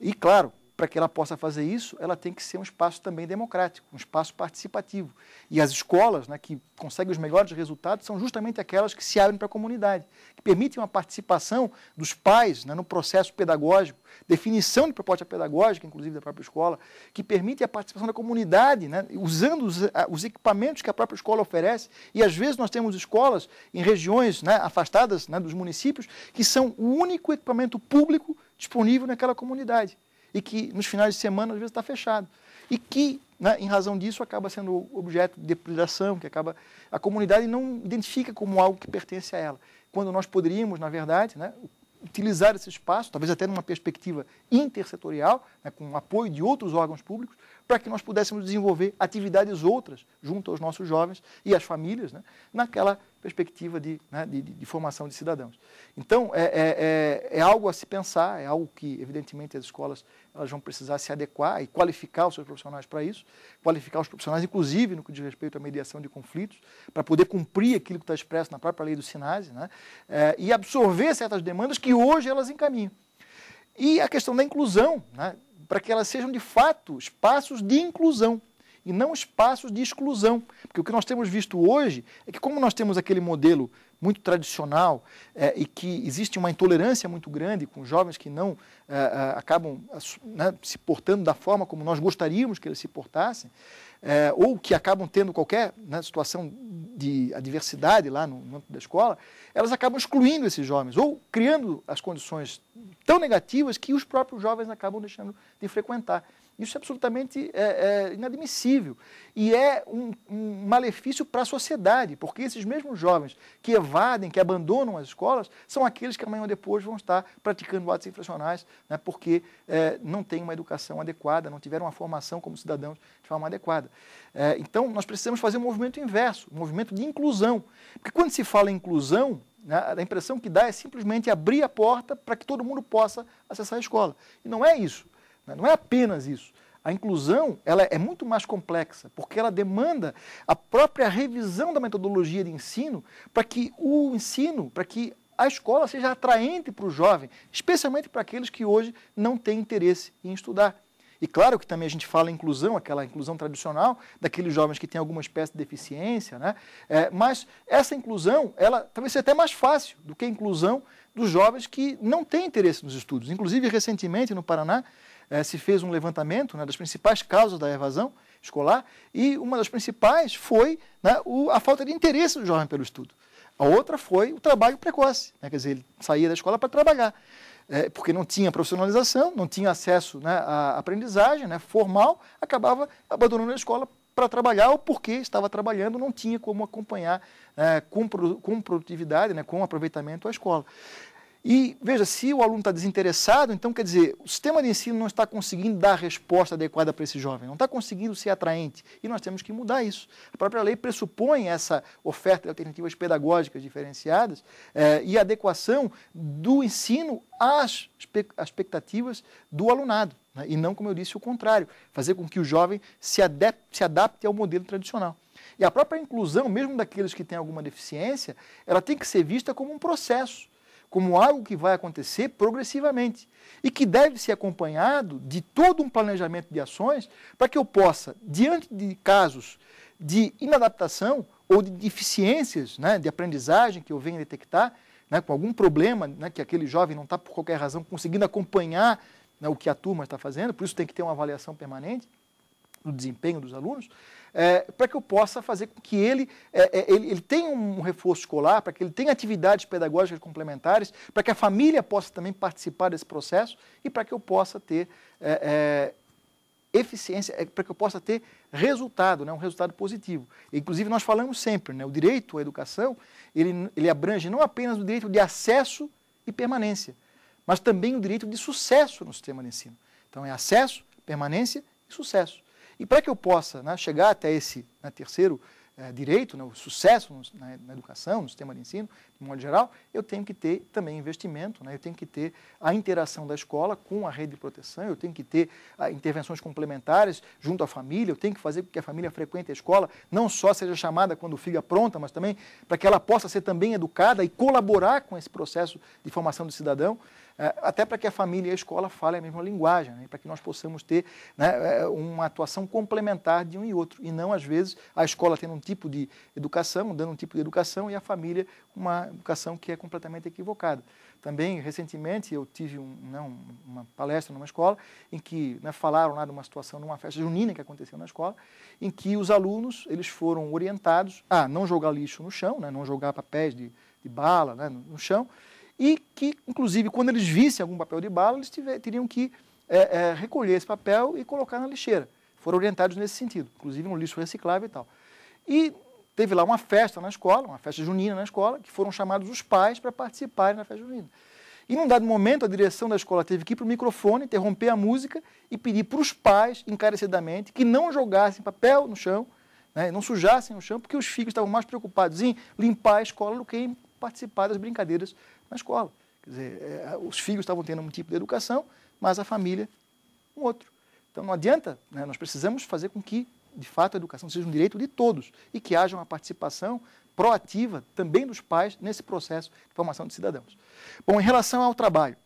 E, claro, para que ela possa fazer isso, ela tem que ser um espaço também democrático, um espaço participativo. E as escolas né, que conseguem os melhores resultados são justamente aquelas que se abrem para a comunidade, que permitem uma participação dos pais né, no processo pedagógico, definição de proposta pedagógica, inclusive da própria escola, que permite a participação da comunidade, né, usando os, os, equipamentos que a própria escola oferece. E às vezes nós temos escolas em regiões né, afastadas né, dos municípios que são o único equipamento público disponível naquela comunidade e que nos finais de semana às vezes está fechado. E que, né, em razão disso, acaba sendo objeto de depredação, que acaba a comunidade não identifica como algo que pertence a ela. Quando nós poderíamos, na verdade, né, utilizar esse espaço, talvez até numa perspectiva intersetorial, né, com o apoio de outros órgãos públicos, para que nós pudéssemos desenvolver atividades outras junto aos nossos jovens e às famílias, né, naquela perspectiva de, né, de, de, formação de cidadãos. Então, é, é, é, é, algo a se pensar, é algo que, evidentemente, as escolas elas vão precisar se adequar e qualificar os seus profissionais para isso, qualificar os profissionais, inclusive, no que diz respeito à mediação de conflitos, para poder cumprir aquilo que está expresso na própria lei do SINASE, né, é, e absorver certas demandas que hoje elas encaminham. E a questão da inclusão, né, para que elas sejam, de fato, espaços de inclusão e não espaços de exclusão. Porque o que nós temos visto hoje é que, como nós temos aquele modelo muito tradicional é, e que existe uma intolerância muito grande com jovens que não é, é acabam né, se portando da forma como nós gostaríamos que eles se portassem, é, ou que acabam tendo qualquer né, situação de adversidade lá no, no âmbito da escola, elas acabam excluindo esses jovens ou criando as condições tão negativas que os próprios jovens acabam deixando de frequentar. Isso é absolutamente é, é, inadmissível. E é um, um malefício para a sociedade, porque esses mesmos jovens que evadem, que abandonam as escolas, são aqueles que amanhã ou depois vão estar praticando atos infracionais, né, porque é, não têm uma educação adequada, não tiveram uma formação como cidadãos de forma adequada. É, então, nós precisamos fazer um movimento inverso, um movimento de inclusão. Porque quando se fala em inclusão, né, a impressão que dá é simplesmente abrir a porta para que todo mundo possa acessar a escola. E não é isso. Né? Não é apenas isso. A inclusão ela é muito mais complexa, porque ela demanda a própria revisão da metodologia de ensino para que o ensino, para que a escola seja atraente para o jovem, especialmente para aqueles que hoje não têm interesse em estudar. E claro que também a gente fala inclusão, aquela inclusão tradicional daqueles jovens que têm alguma espécie de deficiência, né? É, mas essa inclusão, ela talvez seja até mais fácil do que a inclusão dos jovens que não têm interesse nos estudos. Inclusive, recentemente, no Paraná, eh, se fez um levantamento né, das principais causas da evasão escolar e uma das principais foi né, o, a falta de interesse do jovem pelo estudo. A outra foi o trabalho precoce, né, quer dizer, ele saía da escola para trabalhar, eh, porque não tinha profissionalização, não tinha acesso né, à aprendizagem né, formal, acabava abandonando a escola para trabalhar ou porque estava trabalhando não tinha como acompanhar eh, com, com produtividade, né, com aproveitamento a escola. E veja, se o aluno está desinteressado, então quer dizer, o sistema de ensino não está conseguindo dar a resposta adequada para esse jovem, não está conseguindo ser atraente. E nós temos que mudar isso. A própria lei pressupõe essa oferta de alternativas pedagógicas diferenciadas eh, e adequação do ensino às expectativas do alunado. Né? E não, como eu disse, o contrário, fazer com que o jovem se, se adapte ao modelo tradicional. E a própria inclusão, mesmo daqueles que têm alguma deficiência, ela tem que ser vista como um processo como algo que vai acontecer progressivamente e que deve ser acompanhado de todo um planejamento de ações para que eu possa, diante de casos de inadaptação ou de deficiências né, de aprendizagem que eu venha detectar, né, com algum problema né, que aquele jovem não está, por qualquer razão, conseguindo acompanhar né, o que a turma está fazendo, por isso tem que ter uma avaliação permanente do desempenho dos alunos, é, para que eu possa fazer com que ele, é, é ele, ele, tenha um reforço escolar, para que ele tenha atividades pedagógicas complementares, para que a família possa também participar desse processo e para que eu possa ter é, é eficiência, é, para que eu possa ter resultado, né, um resultado positivo. Inclusive, nós falamos sempre, né, o direito à educação, ele, ele abrange não apenas o direito de acesso e permanência, mas também o direito de sucesso no sistema de ensino. Então, é acesso, permanência e sucesso. E para que eu possa né, chegar até esse né, terceiro é, direito, né, o sucesso no, na, né, na, educação, no sistema de ensino, de modo geral, eu tenho que ter também investimento, né, eu tenho que ter a interação da escola com a rede de proteção, eu tenho que ter a, ah, intervenções complementares junto à família, eu tenho que fazer com que a família frequente a escola, não só seja chamada quando o filho apronta, é mas também para que ela possa ser também educada e colaborar com esse processo de formação do cidadão. É, até para que a família e a escola falem a mesma linguagem, né? para que nós possamos ter né, é, uma atuação complementar de um e outro, e não, às vezes, a escola tendo um tipo de educação, dando um tipo de educação, e a família uma educação que é completamente equivocada. Também, recentemente, eu tive um, não, né, uma palestra numa escola em que né, falaram lá de uma situação, numa festa junina que aconteceu na escola, em que os alunos eles foram orientados a não jogar lixo no chão, né, não jogar papéis de, de bala né, no, no chão, e que, inclusive, quando eles vissem algum papel de bala, eles tiver, teriam que é, é, recolher esse papel e colocar na lixeira. Foram orientados nesse sentido, inclusive no lixo reciclável e tal. E teve lá uma festa na escola, uma festa junina na escola, que foram chamados os pais para participarem na festa junina. E num dado momento, a direção da escola teve que ir para o microfone, interromper a música e pedir para os pais, encarecidamente, que não jogassem papel no chão, né, não sujassem o chão, porque os filhos estavam mais preocupados em limpar a escola do que em participar das brincadeiras na escola. Quer dizer, é, os filhos estavam tendo um tipo de educação, mas a família um outro. Então não adianta, né? nós precisamos fazer com que, de fato, a educação seja um direito de todos e que haja uma participação proativa também dos pais nesse processo de formação de cidadãos. Bom, em relação ao trabalho,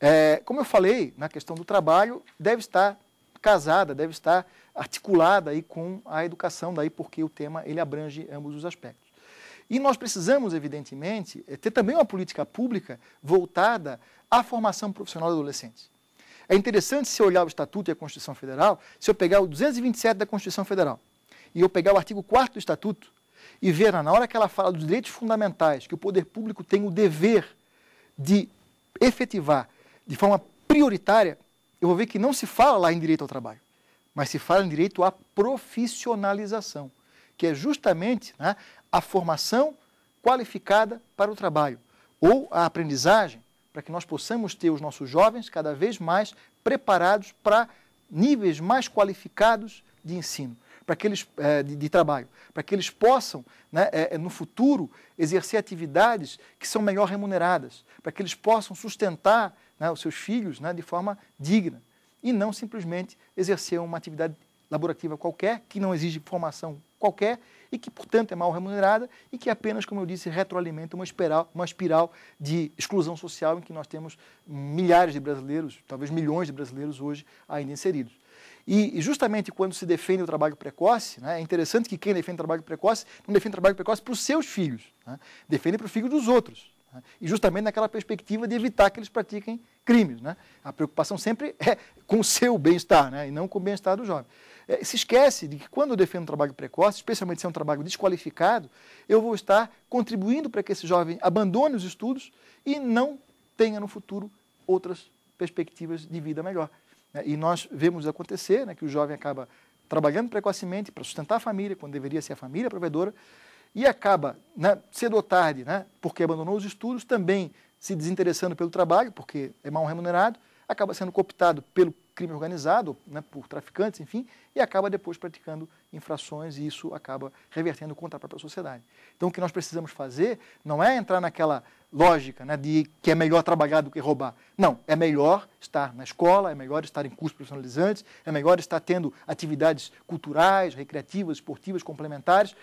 é, como eu falei, na questão do trabalho, deve estar casada, deve estar articulada aí com a educação, daí porque o tema ele abrange ambos os aspectos. E nós precisamos, evidentemente, eh, ter também uma política pública voltada à formação profissional do adolescente. É interessante se olhar o Estatuto e a Constituição Federal, se eu pegar o 227 da Constituição Federal e eu pegar o artigo 4 do Estatuto e ver, na hora que ela fala dos direitos fundamentais, que o poder público tem o dever de efetivar de forma prioritária, eu vou ver que não se fala lá em direito ao trabalho, mas se fala em direito à profissionalização, que é justamente né, a formação qualificada para o trabalho ou a aprendizagem, para que nós possamos ter os nossos jovens cada vez mais preparados para níveis mais qualificados de ensino, para que eles, eh, de, de trabalho, para que eles possam, né, eh, eh, no futuro, exercer atividades que são melhor remuneradas, para que eles possam sustentar né, os seus filhos né, de forma digna e não simplesmente exercer uma atividade laborativa qualquer, que não exige formação qualquer e que, portanto, é mal remunerada e que apenas, como eu disse, retroalimenta uma espiral, uma espiral de exclusão social em que nós temos milhares de brasileiros, talvez milhões de brasileiros hoje ainda inseridos. E, justamente quando se defende o trabalho precoce, né, é interessante que quem defende o trabalho precoce não defende o trabalho precoce para os seus filhos, né, defende para os filhos dos outros. Né, e justamente naquela perspectiva de evitar que eles pratiquem crimes. Né. A preocupação sempre é com o seu bem-estar né, e não com o bem-estar do jovem. É, se esquece de que quando eu defendo um trabalho precoce, especialmente se é um trabalho desqualificado, eu vou estar contribuindo para que esse jovem abandone os estudos e não tenha no futuro outras perspectivas de vida melhor. Né? E nós vemos acontecer né, que o jovem acaba trabalhando precocemente para sustentar a família, quando deveria ser a família provedora, e acaba, né, cedo ou tarde, né, porque abandonou os estudos, também se desinteressando pelo trabalho, porque é mal remunerado, acaba sendo cooptado pelo crime organizado, né, por traficantes, enfim, e acaba depois praticando infrações e isso acaba revertendo contra a própria sociedade. Então o que nós precisamos fazer não é entrar naquela lógica né, de que é melhor trabalhar do que roubar. Não, é melhor estar na escola, é melhor estar em cursos profissionalizantes, é melhor estar tendo atividades culturais, recreativas, esportivas complementares,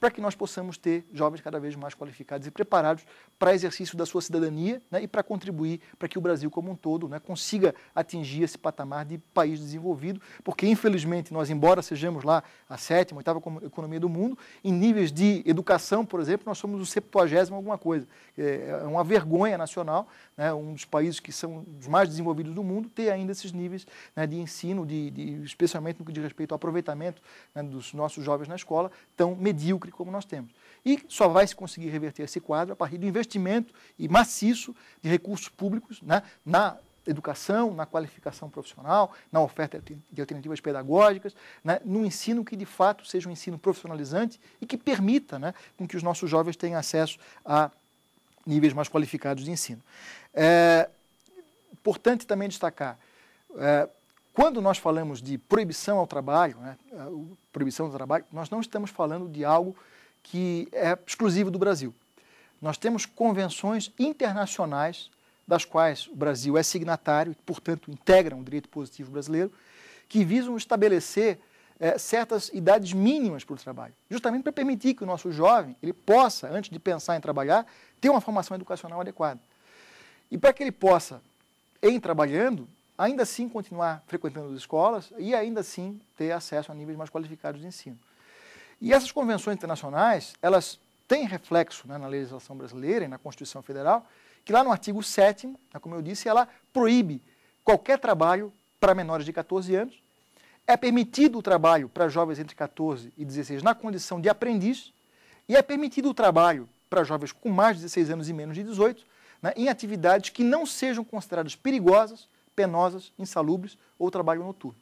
para que nós possamos ter jovens cada vez mais qualificados e preparados para exercício da sua cidadania né, e para contribuir para que o Brasil como um todo né, consiga atingir esse patamar de país desenvolvido, porque infelizmente nós, embora sejamos lá a sétima, oitava economia do mundo, em níveis de educação, por exemplo, nós somos o septuagésimo alguma coisa. É, é uma vergonha nacional, né, um dos países que são os mais desenvolvidos do mundo, ter ainda esses níveis né, de ensino, de, de, especialmente no que diz respeito ao aproveitamento né, dos nossos jovens na escola, tão medíocre como nós temos. E só vai se conseguir reverter esse quadro a partir do investimento e maciço de recursos públicos né, na educação, na qualificação profissional, na oferta de alternativas pedagógicas, né, no ensino que de fato seja um ensino profissionalizante e que permita né, com que os nossos jovens tenham acesso a níveis mais qualificados de ensino. É importante também destacar é, quando nós falamos de proibição ao trabalho, né, eh, proibição do trabalho, nós não estamos falando de algo que é exclusivo do Brasil. Nós temos convenções internacionais das quais o Brasil é signatário e, portanto, integram o direito positivo brasileiro, que visam estabelecer é, certas idades mínimas para o trabalho, justamente para permitir que o nosso jovem ele possa, antes de pensar em trabalhar, ter uma formação educacional adequada. E para que ele possa, em trabalhando, ainda assim continuar frequentando as escolas e ainda assim ter acesso a níveis mais qualificados de ensino. E essas convenções internacionais, elas têm reflexo né, na legislação brasileira e na Constituição Federal, que lá no artigo 7 né, como eu disse, ela proíbe qualquer trabalho para menores de 14 anos, é permitido o trabalho para jovens entre 14 e 16 na condição de aprendiz, e é permitido o trabalho para jovens com mais de 16 anos e menos de 18 né, em atividades que não sejam consideradas perigosas penosas, insalubres ou trabalho noturno.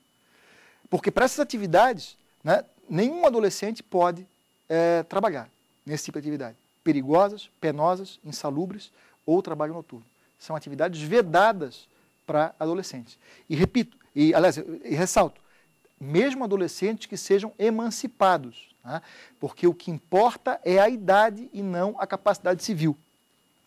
Porque para essas atividades, né, nenhum adolescente pode é, trabalhar nesse tipo de atividade. Perigosas, penosas, insalubres ou trabalho noturno. São atividades vedadas para adolescentes. E repito, e, aliás, e ressalto, mesmo adolescentes que sejam emancipados, né? porque o que importa é a idade e não a capacidade civil.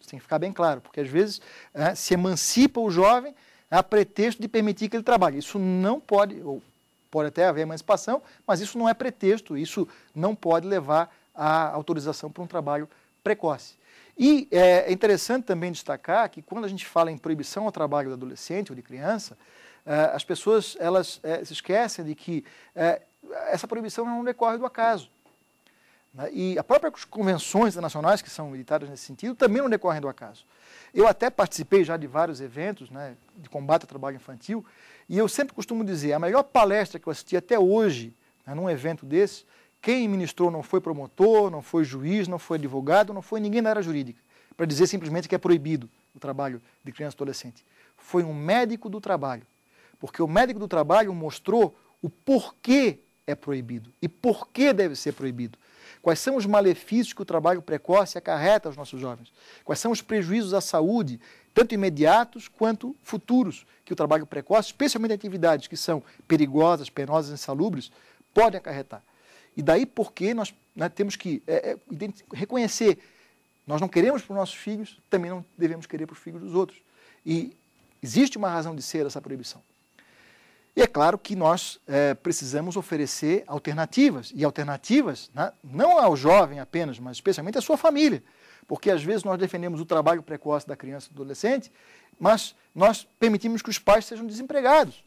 Isso tem que ficar bem claro, porque às vezes né, se emancipa o jovem, a pretexto de permitir que ele trabalhe. Isso não pode, ou pode até haver emancipação, mas isso não é pretexto, isso não pode levar à autorização para um trabalho precoce. E é, é interessante também destacar que quando a gente fala em proibição ao trabalho do adolescente ou de criança, é, as pessoas elas é, se esquecem de que essa proibição não decorre do acaso. Né? E as próprias convenções internacionais que são editadas nesse sentido também não decorrem do acaso. Eu até participei já de vários eventos né, de combate ao trabalho infantil e eu sempre costumo dizer, a melhor palestra que eu assisti até hoje né, num evento desse, quem ministrou não foi promotor, não foi juiz, não foi advogado, não foi ninguém da área jurídica, para dizer simplesmente que é proibido o trabalho de criança e adolescente. Foi um médico do trabalho, porque o médico do trabalho mostrou o porquê é proibido e por que deve ser proibido. Quais são os malefícios que o trabalho precoce acarreta aos nossos jovens? Quais são os prejuízos à saúde, tanto imediatos quanto futuros, que o trabalho precoce, especialmente atividades que são perigosas, penosas, insalubres, pode acarretar? E daí porque nós né, temos que é, é, reconhecer, nós não queremos para os nossos filhos, também não devemos querer para os filhos dos outros. E existe uma razão de ser essa proibição. E é claro que nós é, precisamos oferecer alternativas, e alternativas né, não ao jovem apenas, mas especialmente à sua família. Porque às vezes nós defendemos o trabalho precoce da criança e do adolescente, mas nós permitimos que os pais sejam desempregados.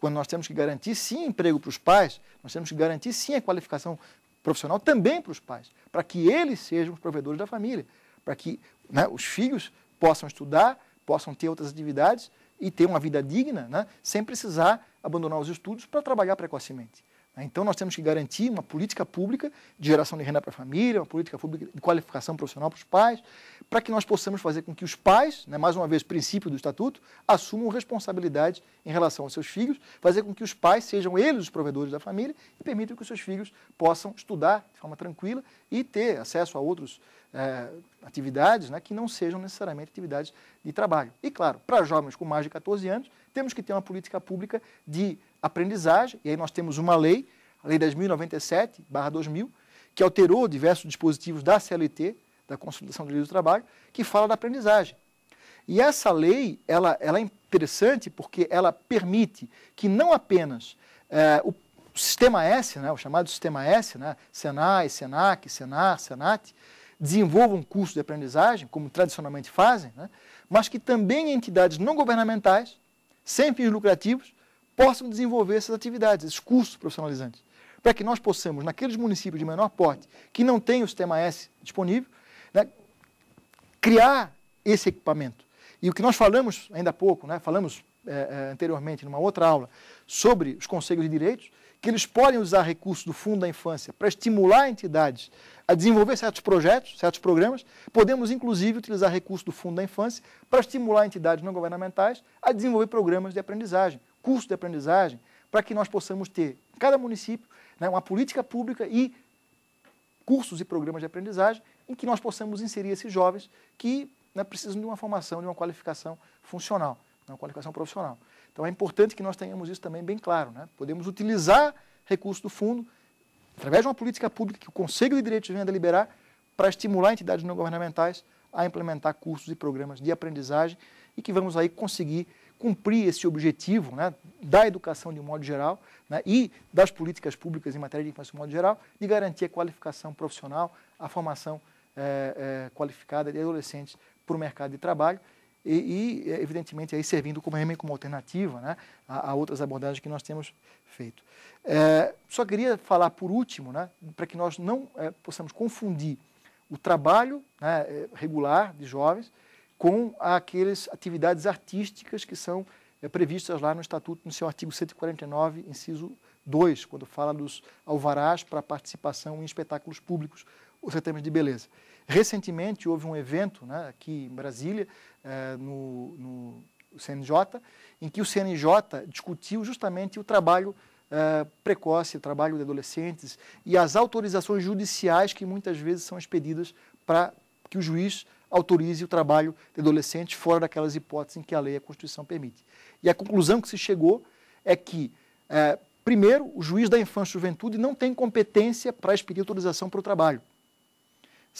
Quando nós temos que garantir sim emprego para os pais, nós temos que garantir sim a qualificação profissional também para os pais, para que eles sejam os provedores da família, para que né, os filhos possam estudar, possam ter outras atividades e ter uma vida digna, né, sem precisar abandonar os estudos para trabalhar precocemente. Né? Então, nós temos que garantir uma política pública de geração de renda para a família, uma política pública de qualificação profissional para os pais, para que nós possamos fazer com que os pais, né, mais uma vez, princípio do Estatuto, assumam responsabilidade em relação aos seus filhos, fazer com que os pais sejam eles os provedores da família e permitam que os seus filhos possam estudar de forma tranquila e ter acesso a outras eh, atividades né, que não sejam necessariamente atividades de trabalho. E, claro, para jovens com mais de 14 anos, temos que ter uma política pública de aprendizagem, e aí nós temos uma lei, a Lei 10.097-2000, que alterou diversos dispositivos da CLT, da Consolidação do Direito do Trabalho, que fala da aprendizagem. E essa lei, ela, ela é interessante porque ela permite que não apenas é, o sistema S, né, o chamado sistema S, né, Senai, Senac, Senar, Senat, desenvolvam um curso de aprendizagem, como tradicionalmente fazem, né, mas que também entidades não governamentais, sem fins lucrativos, possam desenvolver essas atividades, esses cursos profissionalizantes. Para que nós possamos, naqueles municípios de menor porte, que não têm o sistema S disponível, né, criar esse equipamento. E o que nós falamos ainda há pouco, né, falamos é, é anteriormente numa outra aula, sobre os conselhos de direitos, que eles podem usar recursos do Fundo da Infância para estimular entidades a desenvolver certos projetos, certos programas. Podemos, inclusive, utilizar recursos do Fundo da Infância para estimular entidades não governamentais a desenvolver programas de aprendizagem, cursos de aprendizagem, para que nós possamos ter, em cada município, né, uma política pública e cursos e programas de aprendizagem em que nós possamos inserir esses jovens que né, precisam de uma formação, de uma qualificação funcional na qualificação profissional. Então é importante que nós tenhamos isso também bem claro. Né? Podemos utilizar recursos do fundo, através de uma política pública que o Conselho de Direitos venha deliberar, para estimular entidades não governamentais a implementar cursos e programas de aprendizagem e que vamos aí conseguir cumprir esse objetivo né, da educação de um modo geral né, e das políticas públicas em matéria de infância de um modo geral, de garantir a qualificação profissional, a formação é, é, qualificada de adolescentes para o mercado de trabalho e, e é, evidentemente, aí servindo como, como alternativa né, a, a, outras abordagens que nós temos feito. É, só queria falar, por último, né, para que nós não é, possamos confundir o trabalho né, é, regular de jovens com aquelas atividades artísticas que são é, previstas lá no Estatuto, no seu artigo 149, inciso 2, quando fala dos alvarás para participação em espetáculos públicos ou certames de beleza. Recentemente houve um evento né, aqui em Brasília, eh, no, no, CNJ, em que o CNJ discutiu justamente o trabalho eh, precoce, o trabalho de adolescentes e as autorizações judiciais que muitas vezes são expedidas para que o juiz autorize o trabalho de adolescentes fora daquelas hipóteses em que a lei e a Constituição permite. E a conclusão que se chegou é que, eh, primeiro, o juiz da infância e juventude não tem competência para expedir autorização para o trabalho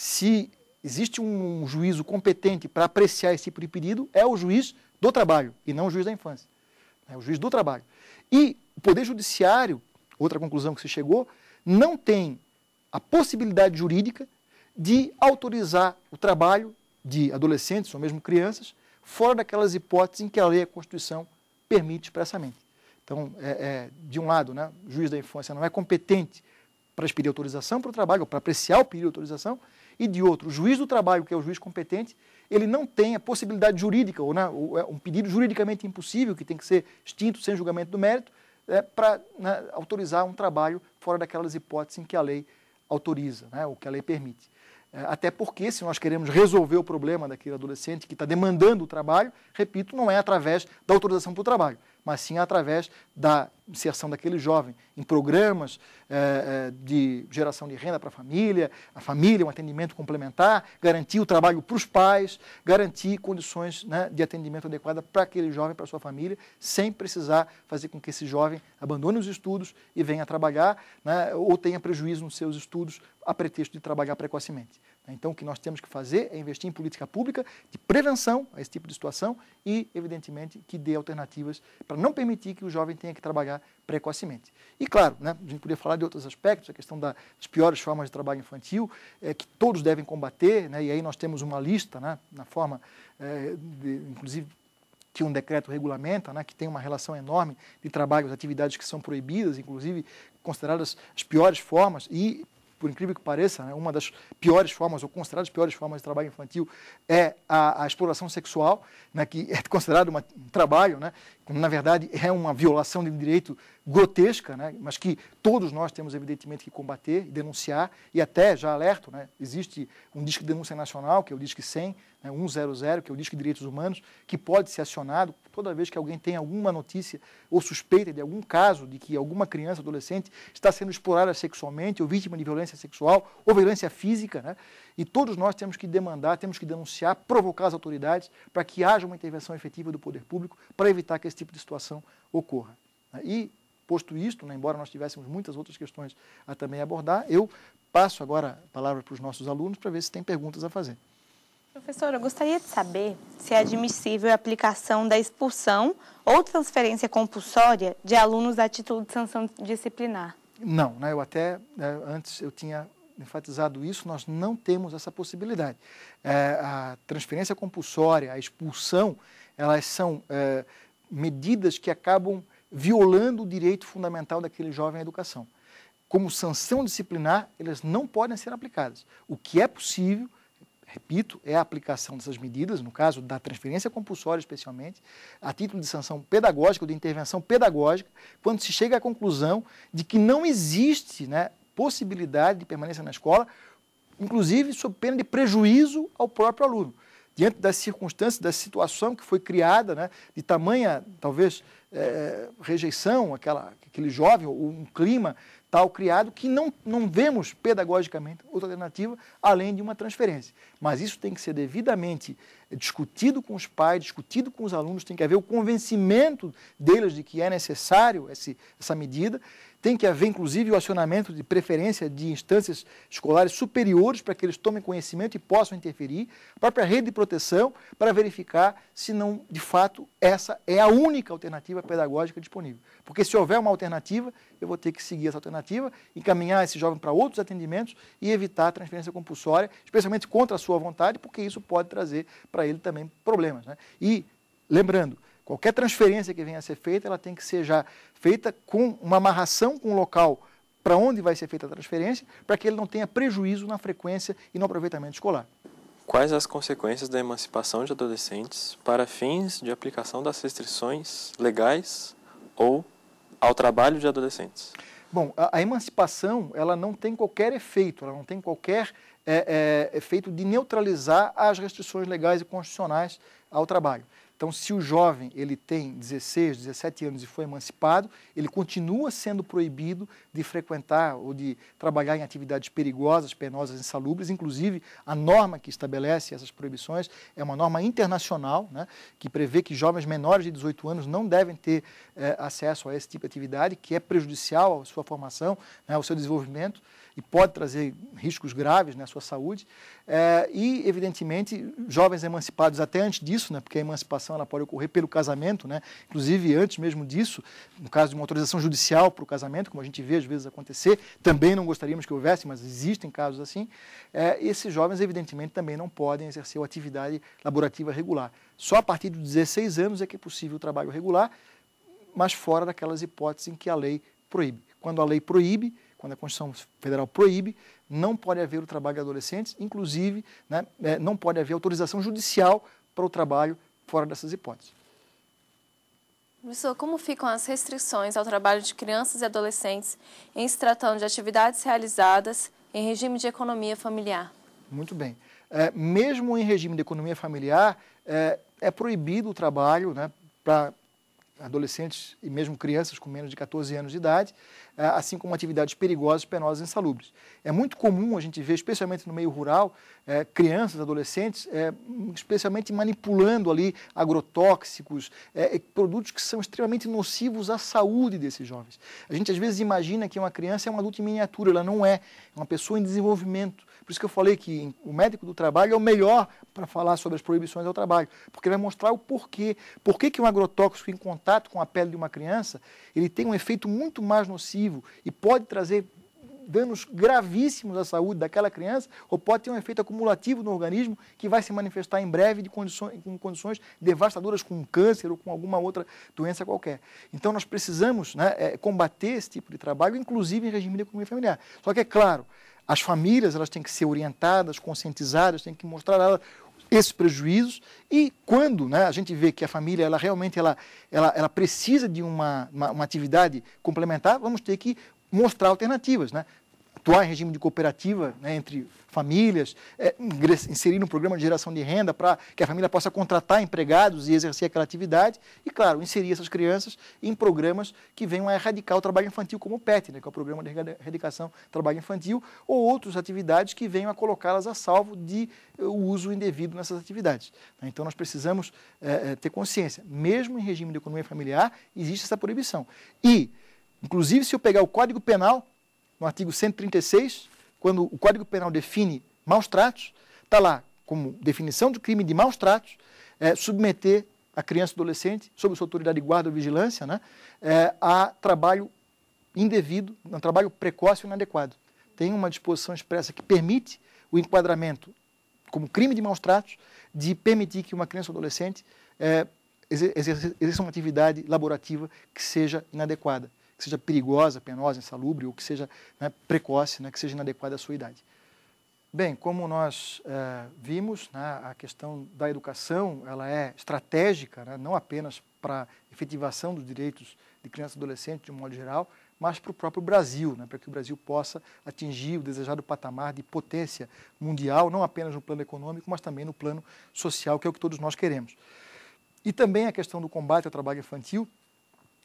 se existe um juízo competente para apreciar esse tipo de pedido, é o juiz do trabalho e não o juiz da infância. É o juiz do trabalho. E o Poder Judiciário, outra conclusão que se chegou, não tem a possibilidade jurídica de autorizar o trabalho de adolescentes ou mesmo crianças fora daquelas hipóteses em que a lei e a Constituição permite expressamente. Então, é, é, de um lado, né, o juiz da infância não é competente para expedir autorização para o trabalho, ou para apreciar o pedido de autorização, e de outro, o juiz do trabalho, que é o juiz competente, ele não tem a possibilidade jurídica, ou, né, é um pedido juridicamente impossível, que tem que ser extinto sem julgamento do mérito, é, para né, autorizar um trabalho fora daquelas hipóteses em que a lei autoriza, né, ou que a lei permite. É, até porque, se nós queremos resolver o problema daquele adolescente que está demandando o trabalho, repito, não é através da autorização para o trabalho, mas sim através da inserção daquele jovem em programas eh, eh, de geração de renda para a família, a família, um atendimento complementar, garantir o trabalho para os pais, garantir condições né, de atendimento adequada para aquele jovem, para a sua família, sem precisar fazer com que esse jovem abandone os estudos e venha trabalhar né, ou tenha prejuízo nos seus estudos a pretexto de trabalhar precocemente. Né? Então, o que nós temos que fazer é investir em política pública de prevenção a esse tipo de situação e, evidentemente, que dê alternativas para não permitir que o jovem tenha que trabalhar precocemente. E, claro, né, a gente poderia falar de outros aspectos, a questão das piores formas de trabalho infantil, é, que todos devem combater, né, e aí nós temos uma lista, né, na forma, é, de, inclusive, que um decreto regulamenta, né, que tem uma relação enorme de trabalho, atividades que são proibidas, inclusive consideradas as piores formas, e por incrível que pareça, né, uma das piores formas, ou consideradas piores formas de trabalho infantil, é a, a exploração sexual, né, que é considerado uma, um trabalho, né, que, na verdade é uma violação de um direito grotesca, né, mas que todos nós temos, evidentemente, que combater, denunciar, e até, já alerto, né, existe um disco de denúncia nacional, que é o Disque 100, né, 100, que é o Disque de Direitos Humanos, que pode ser acionado toda vez que alguém tem alguma notícia ou suspeita de algum caso de que alguma criança, adolescente, está sendo explorada sexualmente ou vítima de violência sexual ou violência física. Né? E todos nós temos que demandar, temos que denunciar, provocar as autoridades para que haja uma intervenção efetiva do poder público para evitar que esse tipo de situação ocorra. Né? E, posto isto, né, embora nós tivéssemos muitas outras questões a também abordar, eu passo agora a palavra para os nossos alunos para ver se tem perguntas a fazer. Professora, eu gostaria de saber se é admissível a aplicação da expulsão ou transferência compulsória de alunos a título de sanção disciplinar. Não, né? eu até né, antes eu tinha enfatizado isso, nós não temos essa possibilidade. É, a transferência compulsória, a expulsão, elas são é, medidas que acabam violando o direito fundamental daquele jovem à educação. Como sanção disciplinar, elas não podem ser aplicadas. O que é possível repito, é a aplicação dessas medidas, no caso da transferência compulsória especialmente, a título de sanção pedagógica ou de intervenção pedagógica, quando se chega à conclusão de que não existe né, possibilidade de permanência na escola, inclusive sob pena de prejuízo ao próprio aluno. Diante das circunstâncias, da situação que foi criada, né, de tamanha, talvez, é, rejeição aquela, aquele jovem, um clima tal criado que não, não vemos pedagogicamente outra alternativa além de uma transferência. Mas isso tem que ser devidamente discutido com os pais, discutido com os alunos, tem que haver o convencimento deles de que é necessário esse, essa medida, tem que haver inclusive o acionamento de preferência de instâncias escolares superiores para que eles tomem conhecimento e possam interferir, a própria rede de proteção para verificar se não, de fato, essa é a única alternativa pedagógica disponível. Porque se houver uma alternativa, eu vou ter que seguir essa alternativa alternativa, encaminhar esse jovem para outros atendimentos e evitar a transferência compulsória, especialmente contra a sua vontade, porque isso pode trazer para ele também problemas. Né? E, lembrando, qualquer transferência que venha a ser feita, ela tem que ser já feita com uma amarração com o local para onde vai ser feita a transferência, para que ele não tenha prejuízo na frequência e no aproveitamento escolar. Quais as consequências da emancipação de adolescentes para fins de aplicação das restrições legais ou ao trabalho de adolescentes? Bom, a, a, emancipação ela não tem qualquer efeito, ela não tem qualquer é, é, efeito de neutralizar as restrições legais e constitucionais ao trabalho. Então, se o jovem ele tem 16, 17 anos e foi emancipado, ele continua sendo proibido de frequentar ou de trabalhar em atividades perigosas, penosas, insalubres. Inclusive, a norma que estabelece essas proibições é uma norma internacional, né, que prevê que jovens menores de 18 anos não devem ter eh, acesso a esse tipo de atividade, que é prejudicial à sua formação, né, ao seu desenvolvimento e pode trazer riscos graves na né, sua saúde. É, e, evidentemente, jovens emancipados até antes disso, né, porque a emancipação ela pode ocorrer pelo casamento, né, inclusive antes mesmo disso, no caso de uma autorização judicial para o casamento, como a gente vê às vezes acontecer, também não gostaríamos que houvesse, mas existem casos assim. É, esses jovens, evidentemente, também não podem exercer a atividade laborativa regular. Só a partir dos 16 anos é que é possível o trabalho regular, mas fora daquelas hipóteses em que a lei proíbe. Quando a lei proíbe, quando a Constituição Federal proíbe, não pode haver o trabalho de adolescentes, inclusive né, é, não pode haver autorização judicial para o trabalho fora dessas hipóteses. Professor, como ficam as restrições ao trabalho de crianças e adolescentes em se tratando de atividades realizadas em regime de economia familiar? Muito bem. É, mesmo em regime de economia familiar, é, é proibido o trabalho né, para adolescentes e mesmo crianças com menos de 14 anos de idade, ah, assim como atividades perigosas, penosas e insalubres. É muito comum a gente ver, especialmente no meio rural, eh, crianças, adolescentes, eh, especialmente manipulando ali agrotóxicos, eh, produtos que são extremamente nocivos à saúde desses jovens. A gente às vezes imagina que uma criança é um adulto em miniatura, ela não é, é uma pessoa em desenvolvimento por isso que eu falei que o médico do trabalho é o melhor para falar sobre as proibições ao trabalho, porque ele vai mostrar o porquê. Por que, que um agrotóxico em contato com a pele de uma criança, ele tem um efeito muito mais nocivo e pode trazer danos gravíssimos à saúde daquela criança ou pode ter um efeito acumulativo no organismo que vai se manifestar em breve de condições, com condições devastadoras, com câncer ou com alguma outra doença qualquer. Então, nós precisamos né, é, combater esse tipo de trabalho, inclusive em regime de economia familiar. Só que, é claro, as famílias elas têm que ser orientadas, conscientizadas, têm que mostrar a elas esses prejuízos e quando né, a gente vê que a família ela realmente ela, ela, ela precisa de uma, uma, uma atividade complementar, vamos ter que mostrar alternativas. Né? atuar em regime de cooperativa né, entre famílias, é, inserir um programa de geração de renda para que a família possa contratar empregados e exercer aquela atividade. E, claro, inserir essas crianças em programas que venham a erradicar o trabalho infantil, como o PET, né, que é o Programa de Erradicação do Trabalho Infantil, ou outras atividades que venham a colocá-las a salvo de uh, uso indevido nessas atividades. Né. Então, nós precisamos uh, ter consciência. Mesmo em regime de economia familiar, existe essa proibição. E, inclusive, se eu pegar o Código Penal, no artigo 136, quando o Código Penal define maus tratos, está lá como definição de crime de maus tratos, é, submeter a criança e adolescente, sob sua autoridade de guarda ou vigilância, né, é, a trabalho indevido, um trabalho precoce ou inadequado. Tem uma disposição expressa que permite o enquadramento como crime de maus tratos de permitir que uma criança ou adolescente é, exerça uma atividade laborativa que seja inadequada que seja perigosa, penosa, insalubre, ou que seja né, precoce, né, que seja inadequada à sua idade. Bem, como nós é, vimos, né, a questão da educação ela é estratégica, né, não apenas para efetivação dos direitos de criança e adolescente de um modo geral, mas para o próprio Brasil, né, para que o Brasil possa atingir o desejado patamar de potência mundial, não apenas no plano econômico, mas também no plano social, que é o que todos nós queremos. E também a questão do combate ao trabalho infantil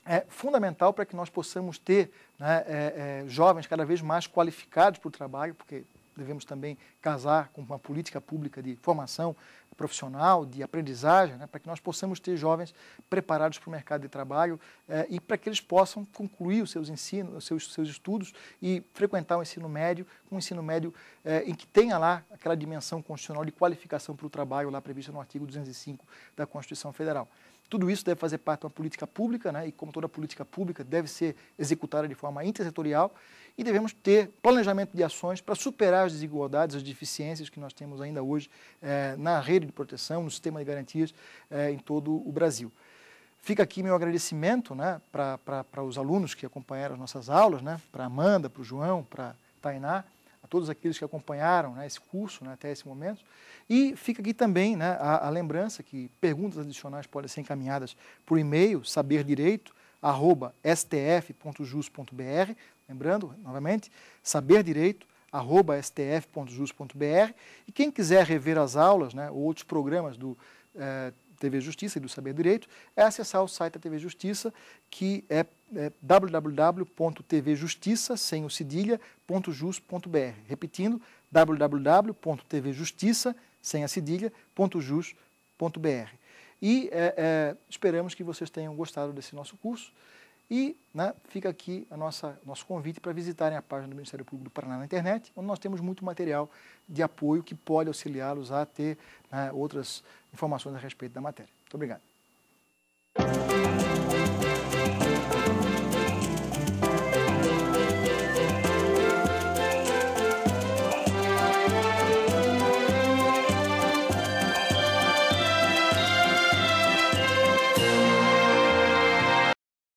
é fundamental para que nós possamos ter né, é, é, jovens cada vez mais qualificados para o trabalho, porque devemos também casar com uma política pública de formação profissional, de aprendizagem, né, para que nós possamos ter jovens preparados para o mercado de trabalho é, e para que eles possam concluir os seus ensinos, os seus, seus estudos e frequentar o ensino médio, um ensino médio é, em que tenha lá aquela dimensão constitucional de qualificação para o trabalho lá prevista no artigo 205 da Constituição Federal. Tudo isso deve fazer parte de uma política pública, né? e como toda política pública, deve ser executada de forma intersetorial, e devemos ter planejamento de ações para superar as desigualdades, as deficiências que nós temos ainda hoje eh, na rede de proteção, no sistema de garantias eh, em todo o Brasil. Fica aqui meu agradecimento né, para os alunos que acompanharam as nossas aulas, né, para a Amanda, para o João, para a Tainá, a todos aqueles que acompanharam né, esse curso né, até esse momento. E fica aqui também né, a, a, lembrança que perguntas adicionais podem ser encaminhadas por e-mail saberdireito@stf.jus.br, lembrando novamente saberdireito@stf.jus.br. E quem quiser rever as aulas, né, ou outros programas do eh, TV Justiça e do Saber Direito é acessar o site da TV Justiça, que é, é www.tvjustiça, sem o cedilha.jus.br. Repetindo, www.tvjustiça, sem a cedilha.jus.br. E é, é, esperamos que vocês tenham gostado desse nosso curso. E né, fica aqui o nosso convite para visitarem a página do Ministério Público do Paraná na internet, onde nós temos muito material de apoio que pode auxiliá-los a ter né, outras informações a respeito da matéria. Muito obrigado.